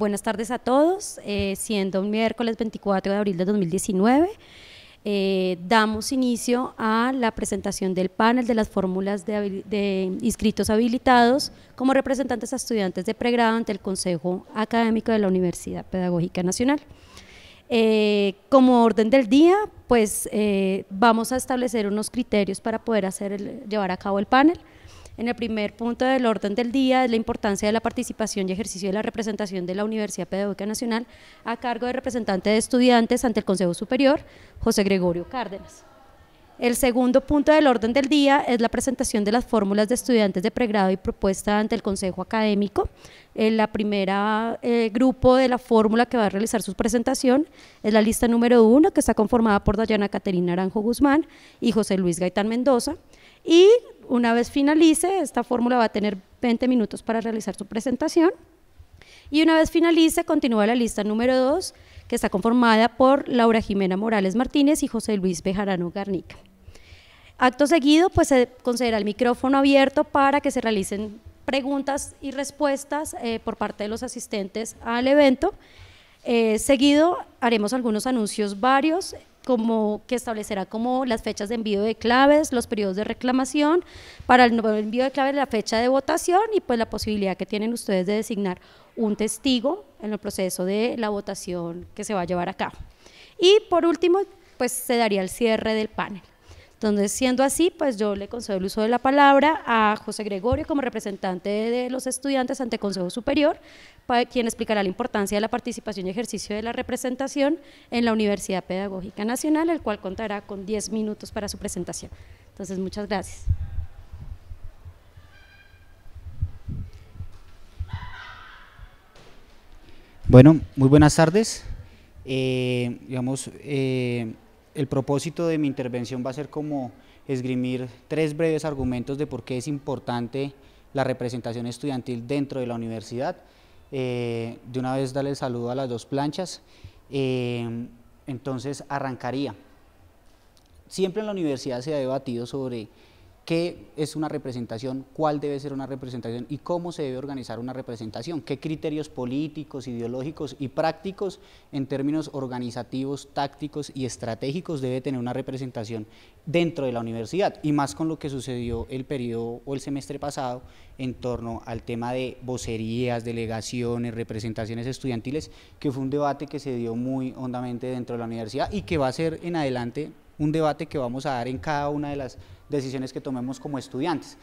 buenas tardes a todos. Eh, siendo un miércoles 24 de abril de 2019, eh, damos inicio a la presentación del panel de las fórmulas de, inscritos habilitados como representantes a estudiantes de pregrado ante el Consejo Académico de la Universidad Pedagógica Nacional. Eh, como orden del día, pues vamos a establecer unos criterios para poder hacer llevar a cabo el panel en el primer punto del orden del día es la importancia de la participación y ejercicio de la representación de la Universidad Pedagógica Nacional a cargo de representante de estudiantes ante el Consejo Superior, José Gregorio Cárdenas. El segundo punto del orden del día es la presentación de las fórmulas de estudiantes de pregrado y propuesta ante el Consejo Académico. El la primera eh, grupo de la fórmula que va a realizar su presentación es la lista número uno, que está conformada por Dayana Caterina Aranjo Guzmán y José Luis Gaitán Mendoza. Y una vez finalice, esta fórmula va a tener 20 minutos para realizar su presentación. Y una vez finalice, continúa la lista número 2, que está conformada por Laura Jimena Morales Martínez y José Luis Bejarano Garnica. Acto seguido, pues se concederá el micrófono abierto para que se realicen preguntas y respuestas eh, por parte de los asistentes al evento. Eh, seguido haremos algunos anuncios varios como que establecerá como las fechas de envío de claves, los periodos de reclamación, para el nuevo envío de claves la fecha de votación y pues la posibilidad que tienen ustedes de designar un testigo en el proceso de la votación que se va a llevar a cabo. Y por último, pues se daría el cierre del panel. Entonces, siendo así, pues yo le concedo el uso de la palabra a José Gregorio como representante de los estudiantes ante Consejo Superior, quien explicará la importancia de la participación y ejercicio de la representación en la Universidad Pedagógica Nacional, el cual contará con 10 minutos para su presentación. Entonces, muchas gracias. Bueno, muy buenas tardes. Eh, digamos, eh, el propósito de mi intervención va a ser como esgrimir tres breves argumentos de por qué es importante la representación estudiantil dentro de la universidad. Eh, de una vez darle el saludo a las dos planchas. Eh, entonces arrancaría. Siempre en la universidad se ha debatido sobre qué es una representación, cuál debe ser una representación y cómo se debe organizar una representación, qué criterios políticos, ideológicos y prácticos en términos organizativos, tácticos y estratégicos debe tener una representación dentro de la universidad y más con lo que sucedió el periodo o el semestre pasado en torno al tema de vocerías, delegaciones, representaciones estudiantiles, que fue un debate que se dio muy hondamente dentro de la universidad y que va a ser en adelante un debate que vamos a dar en cada una de las decisiones que tomemos como estudiantes.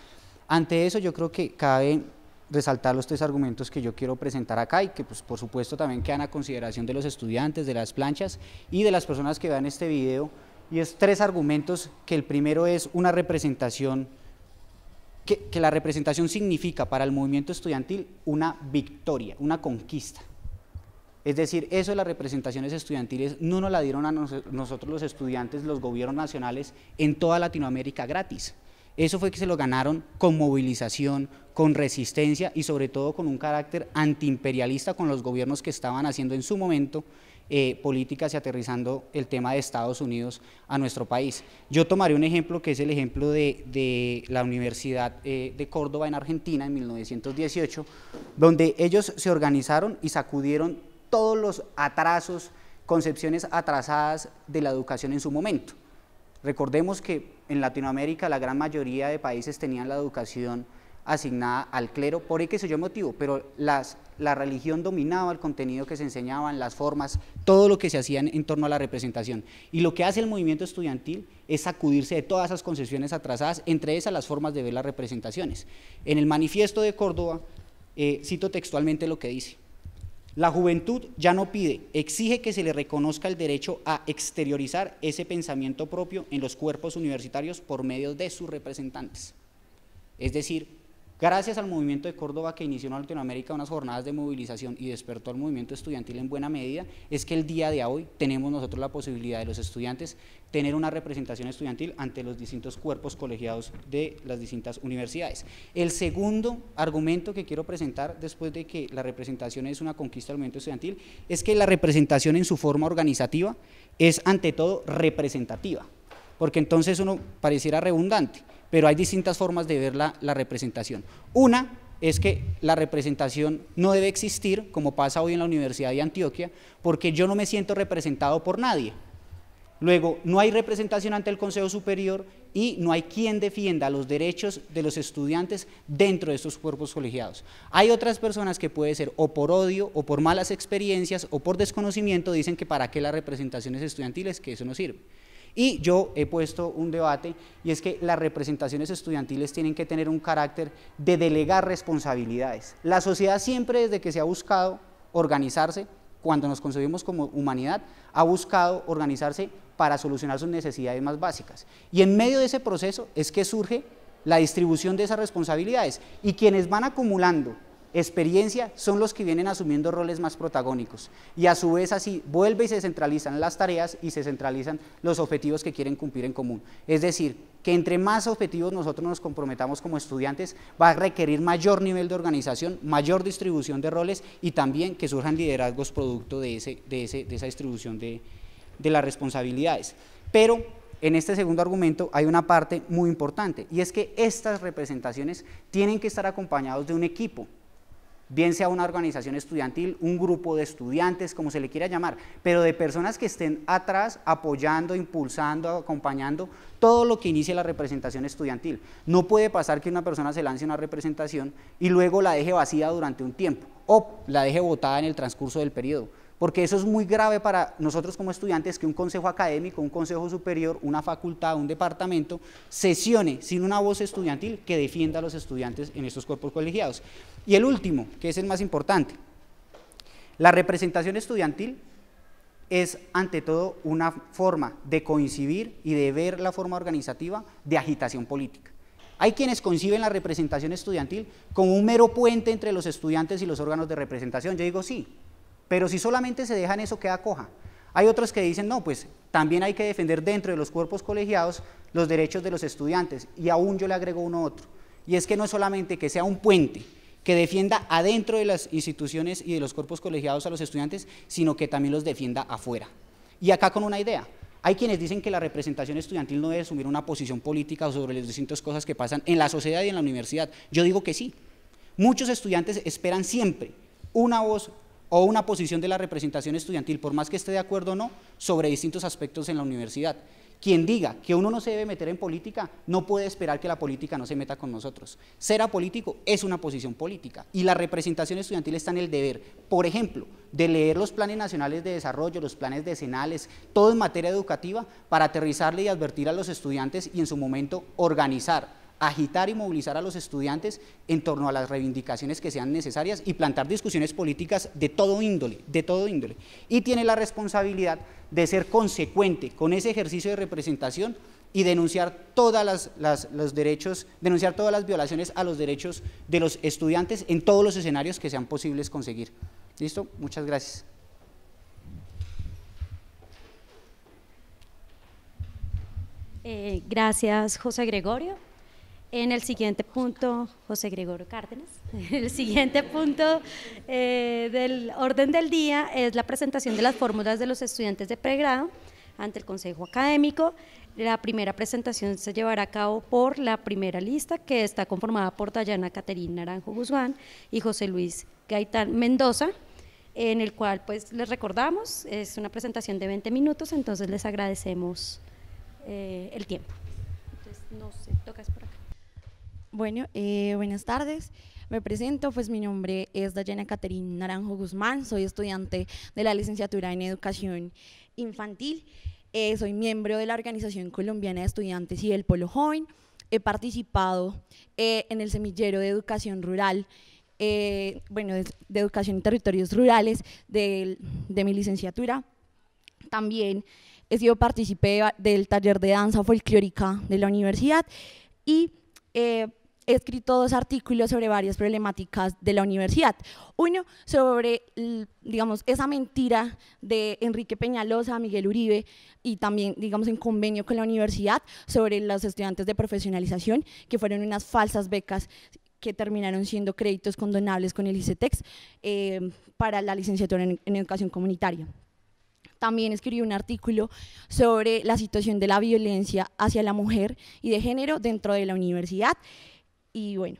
Ante eso yo creo que cabe resaltar los tres argumentos que yo quiero presentar acá y que pues, por supuesto también quedan a consideración de los estudiantes, de las planchas y de las personas que vean este video. Y es tres argumentos que el primero es una representación, que la representación significa para el movimiento estudiantil una victoria, una conquista. Es decir, eso de las representaciones estudiantiles no nos la dieron a nosotros los estudiantes, los gobiernos nacionales en toda Latinoamérica gratis. Eso fue que se lo ganaron con movilización, con resistencia y sobre todo con un carácter antiimperialista con los gobiernos que estaban haciendo en su momento eh, políticas y aterrizando el tema de Estados Unidos a nuestro país. Yo tomaré un ejemplo que es el ejemplo de, la Universidad eh, de Córdoba en Argentina en 1918, donde ellos se organizaron y sacudieron todos los atrasos, concepciones atrasadas de la educación en su momento. Recordemos que en Latinoamérica la gran mayoría de países tenían la educación asignada al clero por que se yo motivo, pero la religión dominaba el contenido que se enseñaban, las formas, todo lo que se hacía en torno a la representación. Y lo que hace el movimiento estudiantil es sacudirse de todas esas concepciones atrasadas, entre esas las formas de ver las representaciones. En el manifiesto de Córdoba, eh, cito textualmente lo que dice, la juventud ya no pide, exige que se le reconozca el derecho a exteriorizar ese pensamiento propio en los cuerpos universitarios por medio de sus representantes. Es decir, Gracias al movimiento de Córdoba que inició en Latinoamérica unas jornadas de movilización y despertó al movimiento estudiantil en buena medida, es que el día de hoy tenemos nosotros la posibilidad de los estudiantes tener una representación estudiantil ante los distintos cuerpos colegiados de las distintas universidades. El segundo argumento que quiero presentar después de que la representación es una conquista del movimiento estudiantil es que la representación en su forma organizativa es ante todo representativa, porque entonces uno pareciera redundante pero hay distintas formas de ver la, representación. Una es que la representación no debe existir, como pasa hoy en la Universidad de Antioquia, porque yo no me siento representado por nadie. Luego, no hay representación ante el Consejo Superior y no hay quien defienda los derechos de los estudiantes dentro de estos cuerpos colegiados. Hay otras personas que puede ser o por odio o por malas experiencias o por desconocimiento dicen que para qué las representaciones estudiantiles, que eso no sirve. Y yo he puesto un debate y es que las representaciones estudiantiles tienen que tener un carácter de delegar responsabilidades. La sociedad siempre desde que se ha buscado organizarse, cuando nos concebimos como humanidad, ha buscado organizarse para solucionar sus necesidades más básicas. Y en medio de ese proceso es que surge la distribución de esas responsabilidades y quienes van acumulando experiencia son los que vienen asumiendo roles más protagónicos y a su vez así vuelve y se centralizan las tareas y se centralizan los objetivos que quieren cumplir en común. Es decir, que entre más objetivos nosotros nos comprometamos como estudiantes va a requerir mayor nivel de organización, mayor distribución de roles y también que surjan liderazgos producto de, esa distribución de, de las responsabilidades. Pero en este segundo argumento hay una parte muy importante y es que estas representaciones tienen que estar acompañados de un equipo bien sea una organización estudiantil, un grupo de estudiantes, como se le quiera llamar, pero de personas que estén atrás apoyando, impulsando, acompañando todo lo que inicie la representación estudiantil. No puede pasar que una persona se lance una representación y luego la deje vacía durante un tiempo o la deje votada en el transcurso del periodo porque eso es muy grave para nosotros como estudiantes que un consejo académico, un consejo superior, una facultad, un departamento sesione sin una voz estudiantil que defienda a los estudiantes en estos cuerpos colegiados. Y el último, que es el más importante, la representación estudiantil es ante todo una forma de coincidir y de ver la forma organizativa de agitación política. Hay quienes conciben la representación estudiantil como un mero puente entre los estudiantes y los órganos de representación. Yo digo sí, pero si solamente se dejan eso, queda coja. Hay otros que dicen, no, pues también hay que defender dentro de los cuerpos colegiados los derechos de los estudiantes. Y aún yo le agrego uno otro. Y es que no es solamente que sea un puente que defienda adentro de las instituciones y de los cuerpos colegiados a los estudiantes, sino que también los defienda afuera. Y acá con una idea. Hay quienes dicen que la representación estudiantil no debe asumir una posición política sobre las distintas cosas que pasan en la sociedad y en la universidad. Yo digo que sí. Muchos estudiantes esperan siempre una voz o una posición de la representación estudiantil, por más que esté de acuerdo o no, sobre distintos aspectos en la universidad. Quien diga que uno no se debe meter en política, no puede esperar que la política no se meta con nosotros. Ser apolítico es una posición política y la representación estudiantil está en el deber, por ejemplo, de leer los planes nacionales de desarrollo, los planes decenales, todo en materia educativa, para aterrizarle y advertir a los estudiantes y en su momento organizar agitar y movilizar a los estudiantes en torno a las reivindicaciones que sean necesarias y plantar discusiones políticas de todo índole, de todo índole. Y tiene la responsabilidad de ser consecuente con ese ejercicio de representación y denunciar todas las, derechos, denunciar todas las violaciones a los derechos de los estudiantes en todos los escenarios que sean posibles conseguir. ¿Listo? Muchas gracias. Eh, gracias, José Gregorio. En el siguiente punto, José Gregorio Cárdenas, el siguiente punto eh, del orden del día es la presentación de las fórmulas de los estudiantes de pregrado ante el Consejo Académico. La primera presentación se llevará a cabo por la primera lista, que está conformada por Dayana Caterina Naranjo Guzmán y José Luis Gaitán Mendoza, en el cual pues les recordamos, es una presentación de 20 minutos, entonces les agradecemos eh, el tiempo. Entonces, no sé, bueno, eh, buenas tardes. Me presento, pues mi nombre es Dayana Caterín Naranjo Guzmán, soy estudiante de la licenciatura en Educación Infantil, eh, soy miembro de la Organización Colombiana de Estudiantes y del Polo Joven, he participado eh, en el semillero de educación rural, bueno, de, educación en territorios rurales de, mi licenciatura. También he sido partícipe del taller de danza folclórica de la universidad y eh, he escrito dos artículos sobre varias problemáticas de la universidad. Uno sobre, digamos, esa mentira de Enrique Peñalosa, Miguel Uribe y también, digamos, en convenio con la universidad sobre los estudiantes de profesionalización que fueron unas falsas becas que terminaron siendo créditos condonables con el ICETEX eh, para la licenciatura en, en educación comunitaria. También escribí un artículo sobre la situación de la violencia hacia la mujer y de género dentro de la universidad. Y bueno,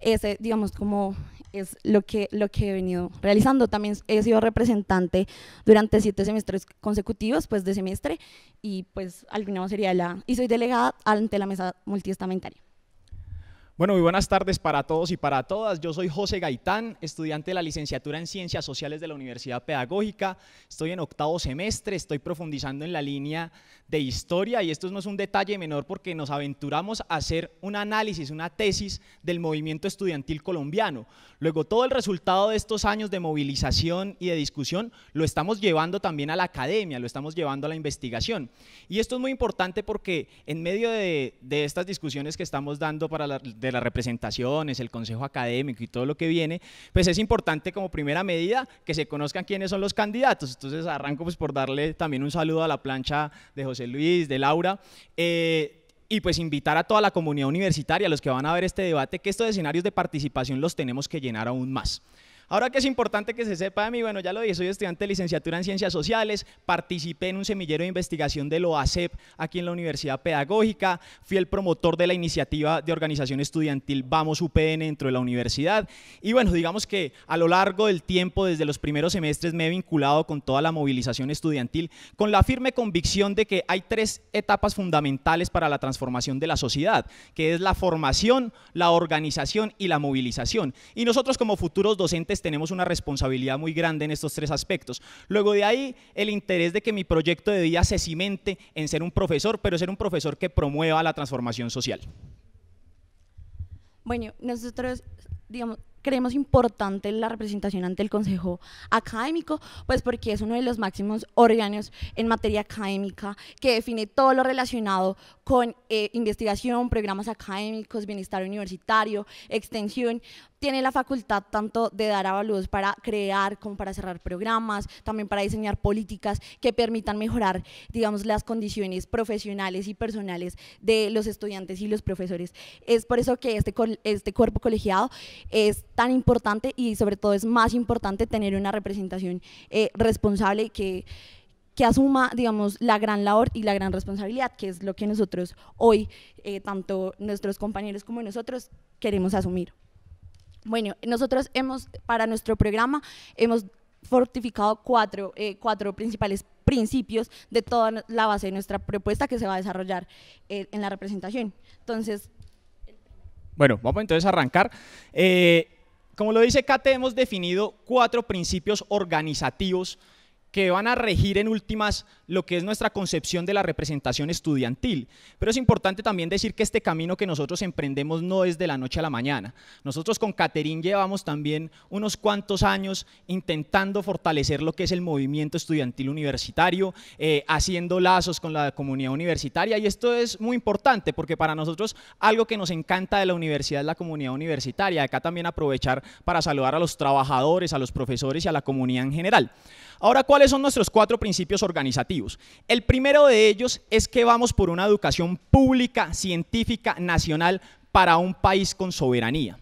ese, digamos, como es lo que, lo que he venido realizando. También he sido representante durante siete semestres consecutivos, pues de semestre, y pues al final sería la, y soy delegada ante la mesa multiestamentaria. Bueno, muy buenas tardes para todos y para todas. Yo soy José Gaitán, estudiante de la licenciatura en Ciencias Sociales de la Universidad Pedagógica. Estoy en octavo semestre, estoy profundizando en la línea de historia y esto no es un detalle menor porque nos aventuramos a hacer un análisis, una tesis del movimiento estudiantil colombiano. Luego, todo el resultado de estos años de movilización y de discusión lo estamos llevando también a la academia, lo estamos llevando a la investigación. Y esto es muy importante porque en medio de, estas discusiones que estamos dando para la de las representaciones, el consejo académico y todo lo que viene, pues es importante como primera medida que se conozcan quiénes son los candidatos. Entonces arranco pues, por darle también un saludo a la plancha de José Luis, de Laura. Eh, y pues invitar a toda la comunidad universitaria, a los que van a ver este debate, que estos escenarios de participación los tenemos que llenar aún más. Ahora que es importante que se sepa de mí, bueno, ya lo dije, soy estudiante de licenciatura en Ciencias Sociales, participé en un semillero de investigación de OACEP aquí en la Universidad Pedagógica, fui el promotor de la iniciativa de organización estudiantil Vamos UPN dentro de la universidad y bueno, digamos que a lo largo del tiempo, desde los primeros semestres, me he vinculado con toda la movilización estudiantil con la firme convicción de que hay tres etapas fundamentales para la transformación de la sociedad, que es la formación, la organización y la movilización. Y nosotros como futuros docentes tenemos una responsabilidad muy grande en estos tres aspectos. Luego de ahí, el interés de que mi proyecto de vida se cimente en ser un profesor, pero ser un profesor que promueva la transformación social. Bueno, nosotros, digamos, creemos importante la representación ante el Consejo Académico, pues porque es uno de los máximos órganos en materia académica que define todo lo relacionado con eh, investigación, programas académicos, bienestar universitario, extensión, tiene la facultad tanto de dar avalúos para crear como para cerrar programas, también para diseñar políticas que permitan mejorar, digamos, las condiciones profesionales y personales de los estudiantes y los profesores. Es por eso que este, este cuerpo colegiado es tan importante y sobre todo es más importante tener una representación eh, responsable que que asuma, digamos, la gran labor y la gran responsabilidad, que es lo que nosotros hoy, eh, tanto nuestros compañeros como nosotros, queremos asumir. Bueno, nosotros hemos, para nuestro programa, hemos fortificado cuatro, eh, cuatro principales principios de toda la base de nuestra propuesta que se va a desarrollar eh, en la representación. Entonces... Bueno, vamos entonces a arrancar. Eh, como lo dice Kate, hemos definido cuatro principios organizativos que van a regir en últimas lo que es nuestra concepción de la representación estudiantil. Pero es importante también decir que este camino que nosotros emprendemos no es de la noche a la mañana. Nosotros con Caterín llevamos también unos cuantos años intentando fortalecer lo que es el movimiento estudiantil universitario, eh, haciendo lazos con la comunidad universitaria. Y esto es muy importante porque para nosotros algo que nos encanta de la universidad es la comunidad universitaria. Acá también aprovechar para saludar a los trabajadores, a los profesores y a la comunidad en general. Ahora, ¿cuáles son nuestros cuatro principios organizativos? El primero de ellos es que vamos por una educación pública, científica, nacional, para un país con soberanía.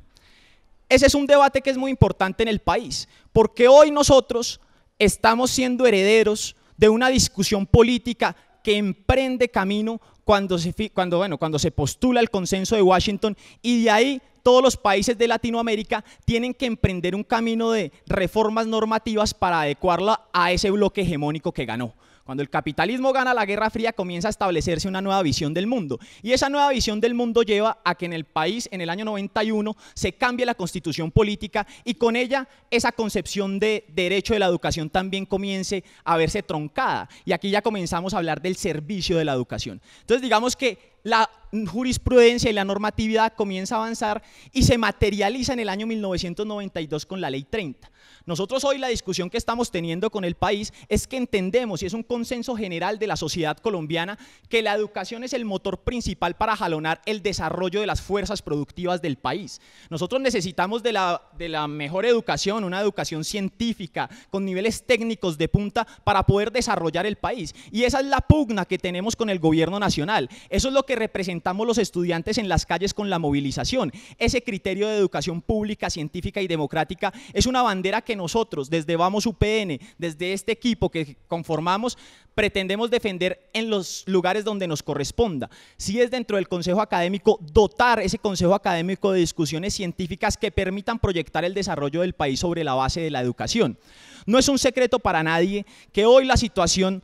Ese es un debate que es muy importante en el país, porque hoy nosotros estamos siendo herederos de una discusión política que emprende camino cuando se, cuando, bueno, cuando se postula el consenso de Washington y de ahí todos los países de Latinoamérica tienen que emprender un camino de reformas normativas para adecuarla a ese bloque hegemónico que ganó. Cuando el capitalismo gana la Guerra Fría comienza a establecerse una nueva visión del mundo. Y esa nueva visión del mundo lleva a que en el país, en el año 91, se cambie la constitución política y con ella esa concepción de derecho de la educación también comience a verse troncada. Y aquí ya comenzamos a hablar del servicio de la educación. Entonces digamos que la jurisprudencia y la normatividad comienza a avanzar y se materializa en el año 1992 con la Ley 30. Nosotros hoy la discusión que estamos teniendo con el país es que entendemos, y es un consenso general de la sociedad colombiana, que la educación es el motor principal para jalonar el desarrollo de las fuerzas productivas del país. Nosotros necesitamos de la, de la mejor educación, una educación científica, con niveles técnicos de punta para poder desarrollar el país. Y esa es la pugna que tenemos con el gobierno nacional. Eso es lo que representamos los estudiantes en las calles con la movilización. Ese criterio de educación pública, científica y democrática es una bandera que nosotros desde Vamos UPN, desde este equipo que conformamos, pretendemos defender en los lugares donde nos corresponda. Si es dentro del Consejo Académico, dotar ese Consejo Académico de discusiones científicas que permitan proyectar el desarrollo del país sobre la base de la educación. No es un secreto para nadie que hoy la situación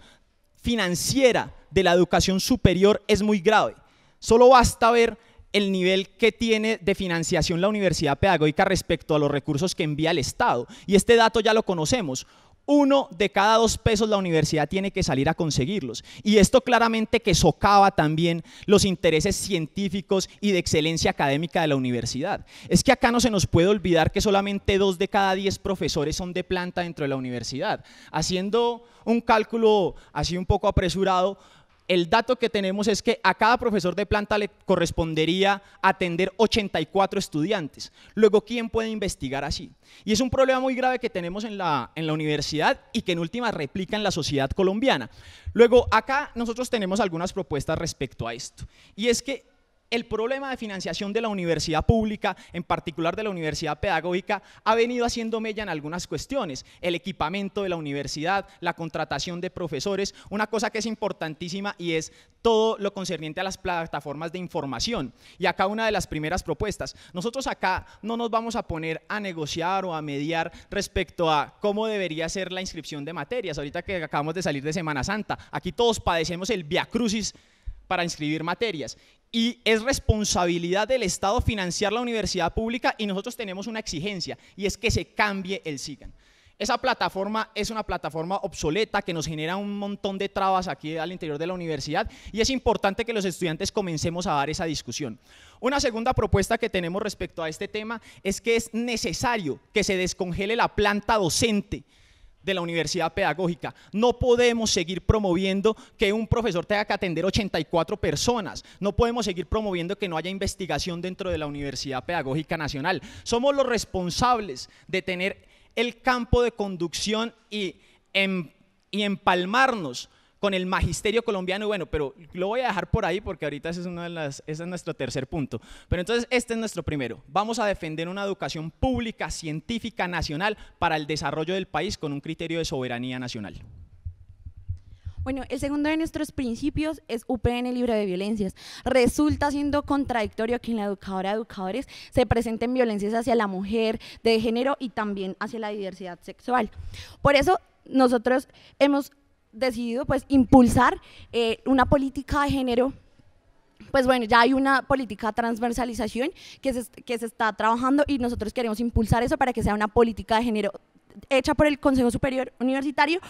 financiera de la educación superior es muy grave. Solo basta ver el nivel que tiene de financiación la Universidad Pedagógica respecto a los recursos que envía el Estado. Y este dato ya lo conocemos. Uno de cada dos pesos la universidad tiene que salir a conseguirlos. Y esto claramente que socava también los intereses científicos y de excelencia académica de la universidad. Es que acá no se nos puede olvidar que solamente dos de cada diez profesores son de planta dentro de la universidad. Haciendo un cálculo así un poco apresurado, el dato que tenemos es que a cada profesor de planta le correspondería atender 84 estudiantes. Luego, ¿quién puede investigar así? Y es un problema muy grave que tenemos en la, en la universidad y que en última replica en la sociedad colombiana. Luego, acá nosotros tenemos algunas propuestas respecto a esto. Y es que el problema de financiación de la universidad pública, en particular de la universidad pedagógica, ha venido haciendo mella en algunas cuestiones. El equipamiento de la universidad, la contratación de profesores, una cosa que es importantísima y es todo lo concerniente a las plataformas de información. Y acá una de las primeras propuestas. Nosotros acá no nos vamos a poner a negociar o a mediar respecto a cómo debería ser la inscripción de materias. Ahorita que acabamos de salir de Semana Santa, aquí todos padecemos el viacrucis para inscribir materias y es responsabilidad del Estado financiar la universidad pública y nosotros tenemos una exigencia y es que se cambie el SIGAN. Esa plataforma es una plataforma obsoleta que nos genera un montón de trabas aquí al interior de la universidad y es importante que los estudiantes comencemos a dar esa discusión. Una segunda propuesta que tenemos respecto a este tema es que es necesario que se descongele la planta docente de la universidad pedagógica. No podemos seguir promoviendo que un profesor tenga que atender 84 personas. No podemos seguir promoviendo que no haya investigación dentro de la Universidad Pedagógica Nacional. Somos los responsables de tener el campo de conducción y, em, y empalmarnos con el magisterio colombiano. Y bueno, pero lo voy a dejar por ahí porque ahorita ese es, uno de las, es nuestro tercer punto. Pero entonces este es nuestro primero. Vamos a defender una educación pública, científica, nacional para el desarrollo del país con un criterio de soberanía nacional. Bueno, el segundo de nuestros principios es UPN libre de violencias. Resulta siendo contradictorio que en la educadora educadores se presenten violencias hacia la mujer de género y también hacia la diversidad sexual. Por eso nosotros hemos decidido pues impulsar eh, una política de género pues bueno, ya hay una política de transversalización que que se está trabajando y nosotros queremos impulsar eso para que sea una política de género hecha por el Consejo Superior Universitario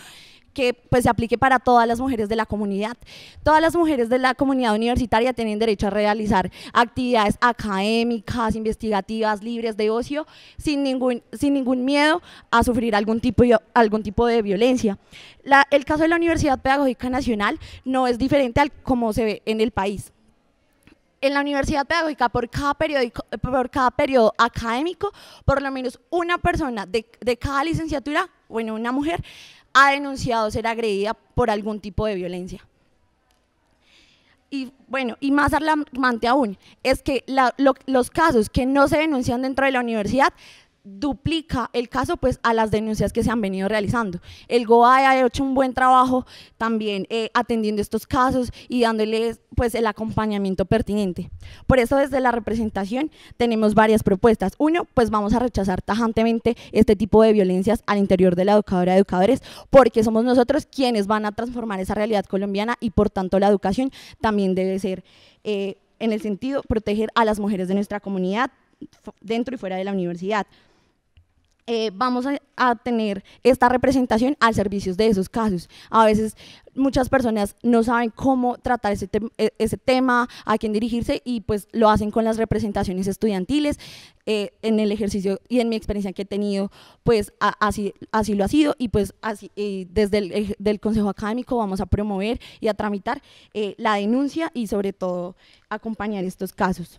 que pues se aplique para todas las mujeres de la comunidad. Todas las mujeres de la comunidad universitaria tienen derecho a realizar actividades académicas, investigativas, libres de ocio, sin ningún, sin ningún miedo a sufrir algún tipo, algún tipo de violencia. el caso de la Universidad Pedagógica Nacional no es diferente al como se ve en el país en la universidad pedagógica, eh, por cada, periodo académico, por lo menos una persona de, cada licenciatura, bueno, una mujer, ha denunciado ser agredida por algún tipo de violencia. Y bueno, y más alarmante aún, es que los casos que no se denuncian dentro de la universidad duplica el caso pues a las denuncias que se han venido realizando. El GOAE ha hecho un buen trabajo también eh, atendiendo estos casos y dándoles pues el acompañamiento pertinente. Por eso desde la representación tenemos varias propuestas. Uno, pues vamos a rechazar tajantemente este tipo de violencias al interior de la educadora de educadores porque somos nosotros quienes van a transformar esa realidad colombiana y por tanto la educación también debe ser eh, en el sentido proteger a las mujeres de nuestra comunidad dentro y fuera de la universidad. Eh, vamos a, tener esta representación al servicio de esos casos. A veces muchas personas no saben cómo tratar ese, e-, tema, a quién dirigirse y pues lo hacen con las representaciones estudiantiles. Eh, en el ejercicio y en mi experiencia que he tenido, pues así, así lo ha sido y pues desde el Consejo Académico vamos a promover y a tramitar eh, la denuncia y sobre todo acompañar estos casos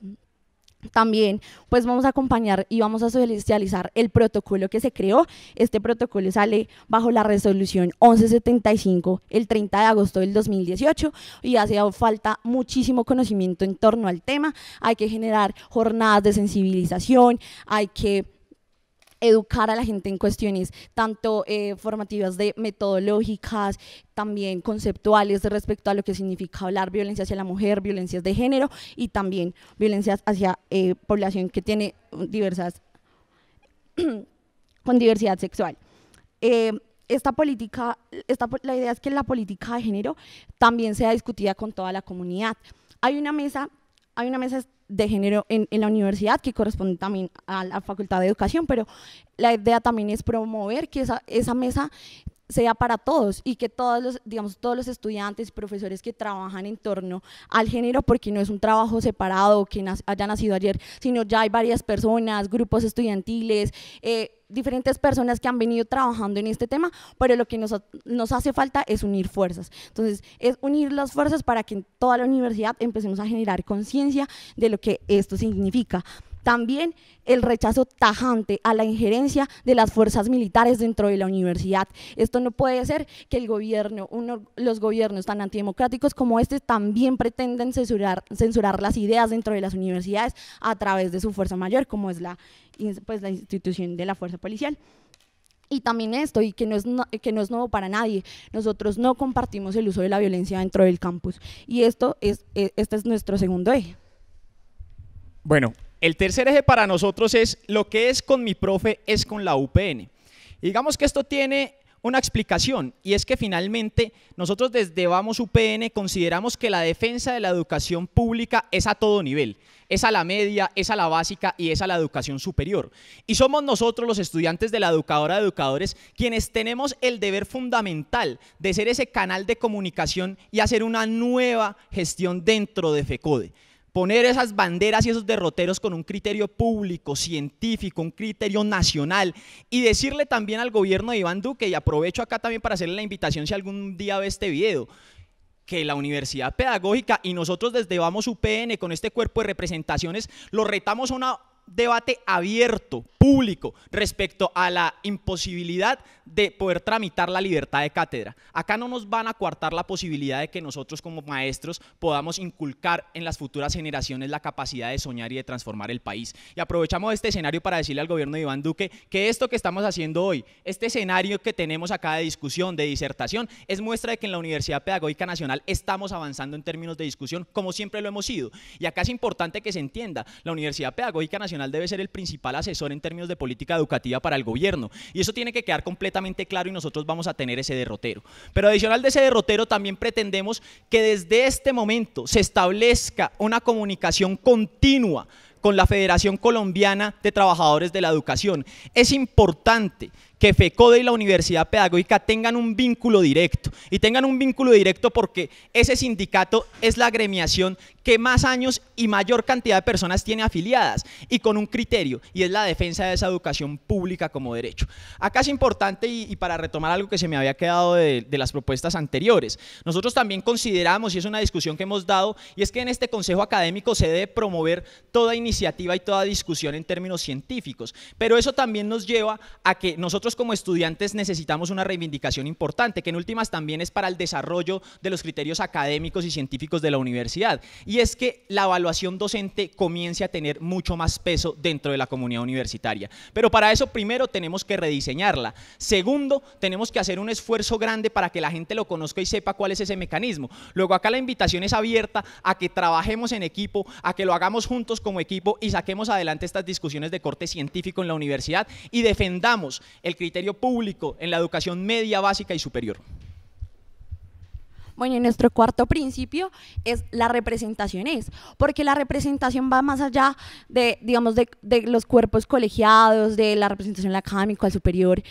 también pues vamos a acompañar y vamos a socializar el protocolo que se creó. Este protocolo sale bajo la resolución 1175 el 30 de agosto del 2018 y hace falta muchísimo conocimiento en torno al tema. Hay que generar jornadas de sensibilización, hay que educar a la gente en cuestiones tanto eh, formativas de metodológicas, también conceptuales respecto a lo que significa hablar violencia hacia la mujer, violencias de género y también violencias hacia eh, población que tiene diversas, con diversidad sexual. Eh, esta política, esta, la idea es que la política de género también sea discutida con toda la comunidad. Hay una mesa, hay una mesa de género en, la universidad, que corresponde también a la Facultad de Educación, pero la idea también es promover que esa, mesa sea para todos y que todos los, digamos, todos los estudiantes y profesores que trabajan en torno al género, porque no es un trabajo separado que haya nacido ayer, sino ya hay varias personas, grupos estudiantiles, eh, diferentes personas que han venido trabajando en este tema, pero lo que nos, nos hace falta es unir fuerzas. Entonces, es unir las fuerzas para que en toda la universidad empecemos a generar conciencia de lo que esto significa. También el rechazo tajante a la injerencia de las fuerzas militares dentro de la universidad. Esto no puede ser que el gobierno, los gobiernos tan antidemocráticos como este también pretenden censurar, las ideas dentro de las universidades a través de su fuerza mayor, como es la, pues, institución de la fuerza policial y también esto, y que no, es nuevo para nadie, nosotros no compartimos el uso de la violencia dentro del campus. Y esto es, e, este es nuestro segundo eje. Bueno, el tercer eje para nosotros es lo que es con mi profe es con la UPN. digamos que esto tiene una explicación y es que finalmente nosotros desde Vamos UPN consideramos que la defensa de la educación pública es a todo nivel, es a la media, es a la básica y es a la educación superior. Y somos nosotros los estudiantes de la educadora de educadores quienes tenemos el deber fundamental de ser ese canal de comunicación y hacer una nueva gestión dentro de FECODE. Poner esas banderas y esos derroteros con un criterio público, científico, un criterio nacional y decirle también al gobierno de Iván Duque, y aprovecho acá también para hacerle la invitación si algún día ve este video, que la Universidad Pedagógica y nosotros desde Vamos UPN con este cuerpo de representaciones lo retamos a un debate abierto público respecto a la imposibilidad de poder tramitar la libertad de cátedra. Acá no nos van a coartar la posibilidad de que nosotros como maestros podamos inculcar en las futuras generaciones la capacidad de soñar y de transformar el país. Y aprovechamos este escenario para decirle al gobierno de Iván Duque que esto que estamos haciendo hoy, este escenario que tenemos acá de discusión, de disertación, es muestra de que en la Universidad Pedagógica Nacional estamos avanzando en términos de discusión como siempre lo hemos sido. Y acá es importante que se entienda, la Universidad Pedagógica Nacional debe ser el principal asesor en términos de política educativa para el gobierno. Y eso tiene que quedar completamente claro y nosotros vamos a tener ese derrotero. Pero adicional de ese derrotero también pretendemos que desde este momento se establezca una comunicación continua con la Federación Colombiana de Trabajadores de la Educación. Es importante que FECODE y la Universidad Pedagógica tengan un vínculo directo. Y tengan un vínculo directo porque ese sindicato es la gremiación que más años y mayor cantidad de personas tiene afiliadas y con un criterio y es la defensa de esa educación pública como derecho. Acá es importante y, para retomar algo que se me había quedado de, las propuestas anteriores, nosotros también consideramos y es una discusión que hemos dado y es que en este consejo académico se debe promover toda iniciativa y toda discusión en términos científicos, pero eso también nos lleva a que nosotros como estudiantes necesitamos una reivindicación importante que en últimas también es para el desarrollo de los criterios académicos y científicos de la universidad y es que la evaluación docente comience a tener mucho más peso dentro de la comunidad universitaria. Pero para eso primero tenemos que rediseñarla. Segundo, tenemos que hacer un esfuerzo grande para que la gente lo conozca y sepa cuál es ese mecanismo. Luego acá la invitación es abierta a que trabajemos en equipo, a que lo hagamos juntos como equipo y saquemos adelante estas discusiones de corte científico en la universidad y defendamos el criterio público en la educación media, básica y superior. Bueno, y nuestro cuarto principio es la representación es, porque la representación va más allá de, digamos, de, los cuerpos colegiados, de la representación académica, al superior,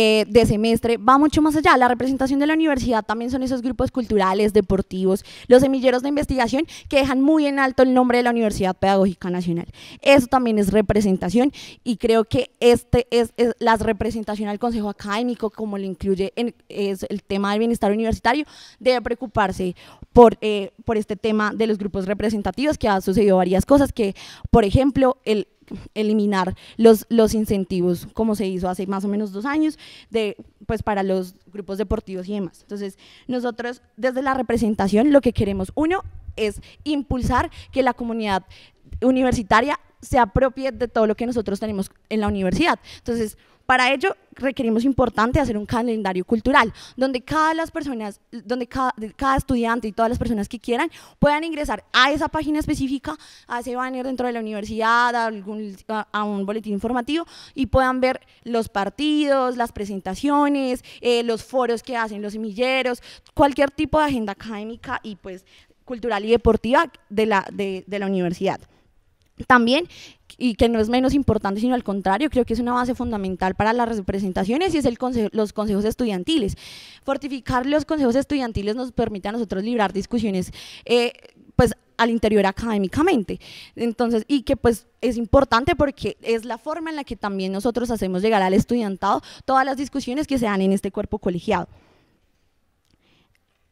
eh, de semestre va mucho más allá. La representación de la universidad también son esos grupos culturales, deportivos, los semilleros de investigación que dejan muy en alto el nombre de la Universidad Pedagógica Nacional. Eso también es representación y creo que este es, la representación al Consejo Académico, como lo incluye en, es el tema del bienestar universitario, debe preocuparse por, eh, por este tema de los grupos representativos, que ha sucedido varias cosas, que por ejemplo el eliminar los, los incentivos, como se hizo hace más o menos dos años, de, pues para los grupos deportivos y demás. Entonces, nosotros desde la representación lo que queremos, uno, es impulsar que la comunidad universitaria se apropie de todo lo que nosotros tenemos en la universidad. Entonces, para ello requerimos importante hacer un calendario cultural, donde cada las personas, donde cada, estudiante y todas las personas que quieran puedan ingresar a esa página específica, a ese banner dentro de la universidad, a, algún, un boletín informativo y puedan ver los partidos, las presentaciones, eh, los foros que hacen, los semilleros, cualquier tipo de agenda académica y pues cultural y deportiva de la, de la universidad. También y que no es menos importante, sino al contrario, creo que es una base fundamental para las representaciones y es el los consejos estudiantiles. Fortificar los consejos estudiantiles nos permite a nosotros librar discusiones eh, pues al interior académicamente. Entonces, y que pues es importante porque es la forma en la que también nosotros hacemos llegar al estudiantado todas las discusiones que se dan en este cuerpo colegiado.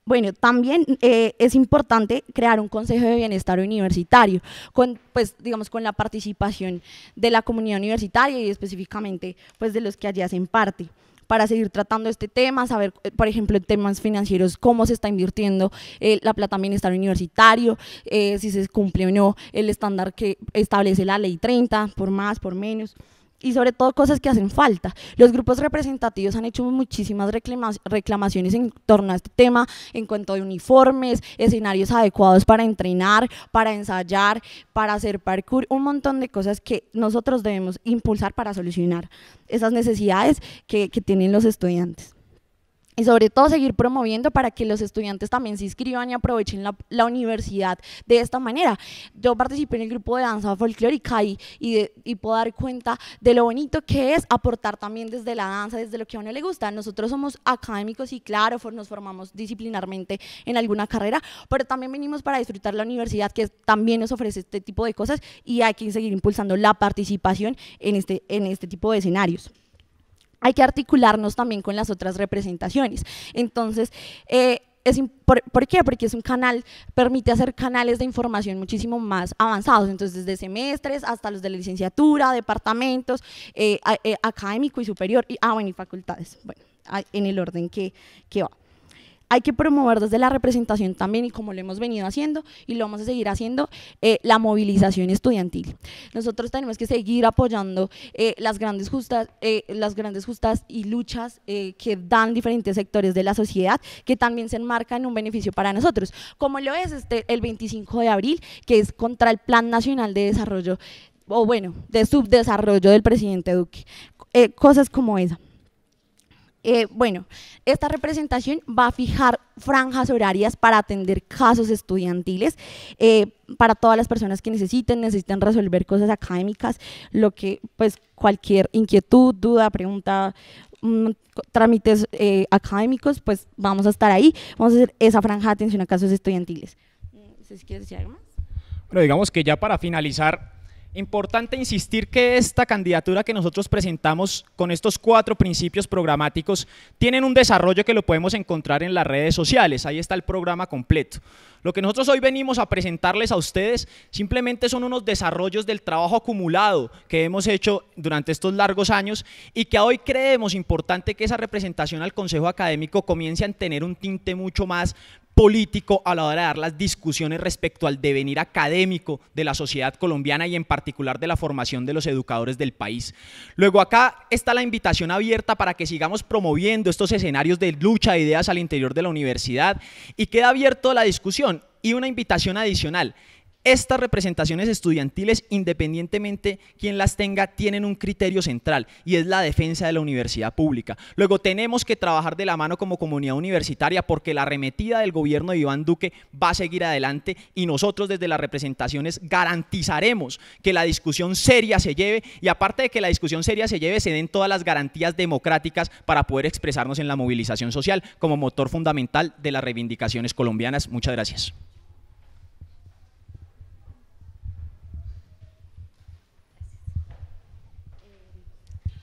Bueno, también eh, es importante crear un Consejo de Bienestar Universitario, con, pues, digamos, con la participación de la comunidad universitaria y específicamente pues, de los que allí hacen parte para seguir tratando este tema, saber, eh, por ejemplo, en temas financieros, cómo se está invirtiendo eh, la plata bienestar universitario, si se cumple o no el estándar que establece la ley 30, por más, por menos y sobre todo cosas que hacen falta. Los grupos representativos han hecho muchísimas reclamaciones en torno a este tema, en cuanto a uniformes, escenarios adecuados para entrenar, para ensayar, para hacer parkour, un montón de cosas que nosotros debemos impulsar para solucionar esas necesidades que, que tienen los estudiantes y sobre todo seguir promoviendo para que los estudiantes también se inscriban y aprovechen la, universidad de esta manera. Yo participé en el grupo de danza folclórica y, y, puedo dar cuenta de lo bonito que es aportar también desde la danza, desde lo que a uno le gusta. Nosotros somos académicos y claro, nos formamos disciplinarmente en alguna carrera, pero también venimos para disfrutar la universidad que también nos ofrece este tipo de cosas y hay que seguir impulsando la participación en este, en este tipo de escenarios hay que articularnos también con las otras representaciones. Entonces, eh, es por, qué? Porque es un canal, permite hacer canales de información muchísimo más avanzados, entonces desde semestres hasta los de la licenciatura, departamentos, eh, eh, académico y superior, y, ah, bueno, y facultades, bueno, en el orden que, que va hay que promover desde la representación también, y como lo hemos venido haciendo y lo vamos a seguir haciendo, eh, la movilización estudiantil. Nosotros tenemos que seguir apoyando eh, las, grandes justas, eh, las grandes justas y luchas que dan diferentes sectores de la sociedad, que también se enmarcan en un beneficio para nosotros, como lo es este, el 25 de abril, que es contra el Plan Nacional de Desarrollo, o bueno, de subdesarrollo del presidente Duque. cosas como esa. Eh, bueno, esta representación va a fijar franjas horarias para atender casos estudiantiles eh, para todas las personas que necesiten, necesitan resolver cosas académicas, lo que pues cualquier inquietud, duda, pregunta, mm, trámites eh, académicos, pues vamos a estar ahí, vamos a hacer esa franja de atención a casos estudiantiles. si decir más? Pero digamos que ya para finalizar, Importante insistir que esta candidatura que nosotros presentamos con estos cuatro principios programáticos tienen un desarrollo que lo podemos encontrar en las redes sociales. Ahí está el programa completo. Lo que nosotros hoy venimos a presentarles a ustedes simplemente son unos desarrollos del trabajo acumulado que hemos hecho durante estos largos años y que hoy creemos importante que esa representación al Consejo Académico comience a tener un tinte mucho más político a la hora de dar las discusiones respecto al devenir académico de la sociedad colombiana y en particular de la formación de los educadores del país. Luego acá está la invitación abierta para que sigamos promoviendo estos escenarios de lucha de ideas al interior de la universidad y queda abierto la discusión y una invitación adicional estas representaciones estudiantiles, independientemente quien las tenga, tienen un criterio central y es la defensa de la universidad pública. Luego tenemos que trabajar de la mano como comunidad universitaria porque la arremetida del gobierno de Iván Duque va a seguir adelante y nosotros desde las representaciones garantizaremos que la discusión seria se lleve y aparte de que la discusión seria se lleve, se den todas las garantías democráticas para poder expresarnos en la movilización social como motor fundamental de las reivindicaciones colombianas. Muchas gracias.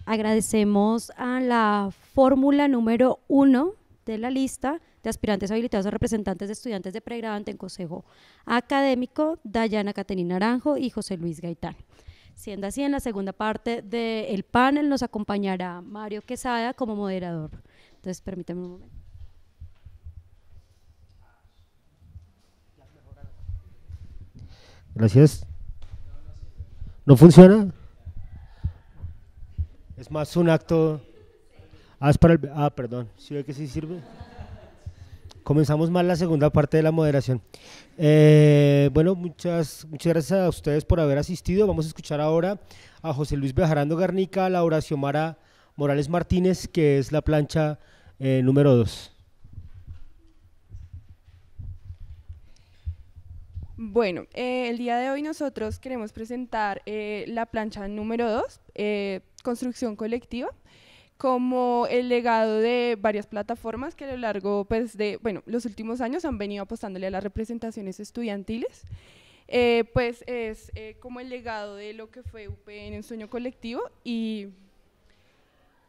Agradecemos a la fórmula número uno de la lista de aspirantes habilitados a representantes de estudiantes de pregrado en Consejo Académico, Dayana Caterina Naranjo y José Luis Gaitán. Siendo así, en la segunda parte del panel nos acompañará Mario Quesada como moderador. Entonces, permítame un momento. Gracias. ¿No funciona? Es más un acto... Ah, el... Ah, perdón, si ve que sí sirve? Comenzamos más la segunda parte de la moderación. Eh, bueno, muchas, muchas gracias a ustedes por haber asistido. Vamos a escuchar ahora a José Luis Bejarando Garnica, a Laura Xiomara Morales Martínez, que es la plancha eh, número 2. Bueno, eh, el día de hoy nosotros queremos presentar la plancha número 2 construcción colectiva como el legado de varias plataformas que a lo largo pues, de bueno, los últimos años han venido apostándole a las representaciones estudiantiles. Eh, pues es eh, como el legado de lo que fue UPN en sueño colectivo y,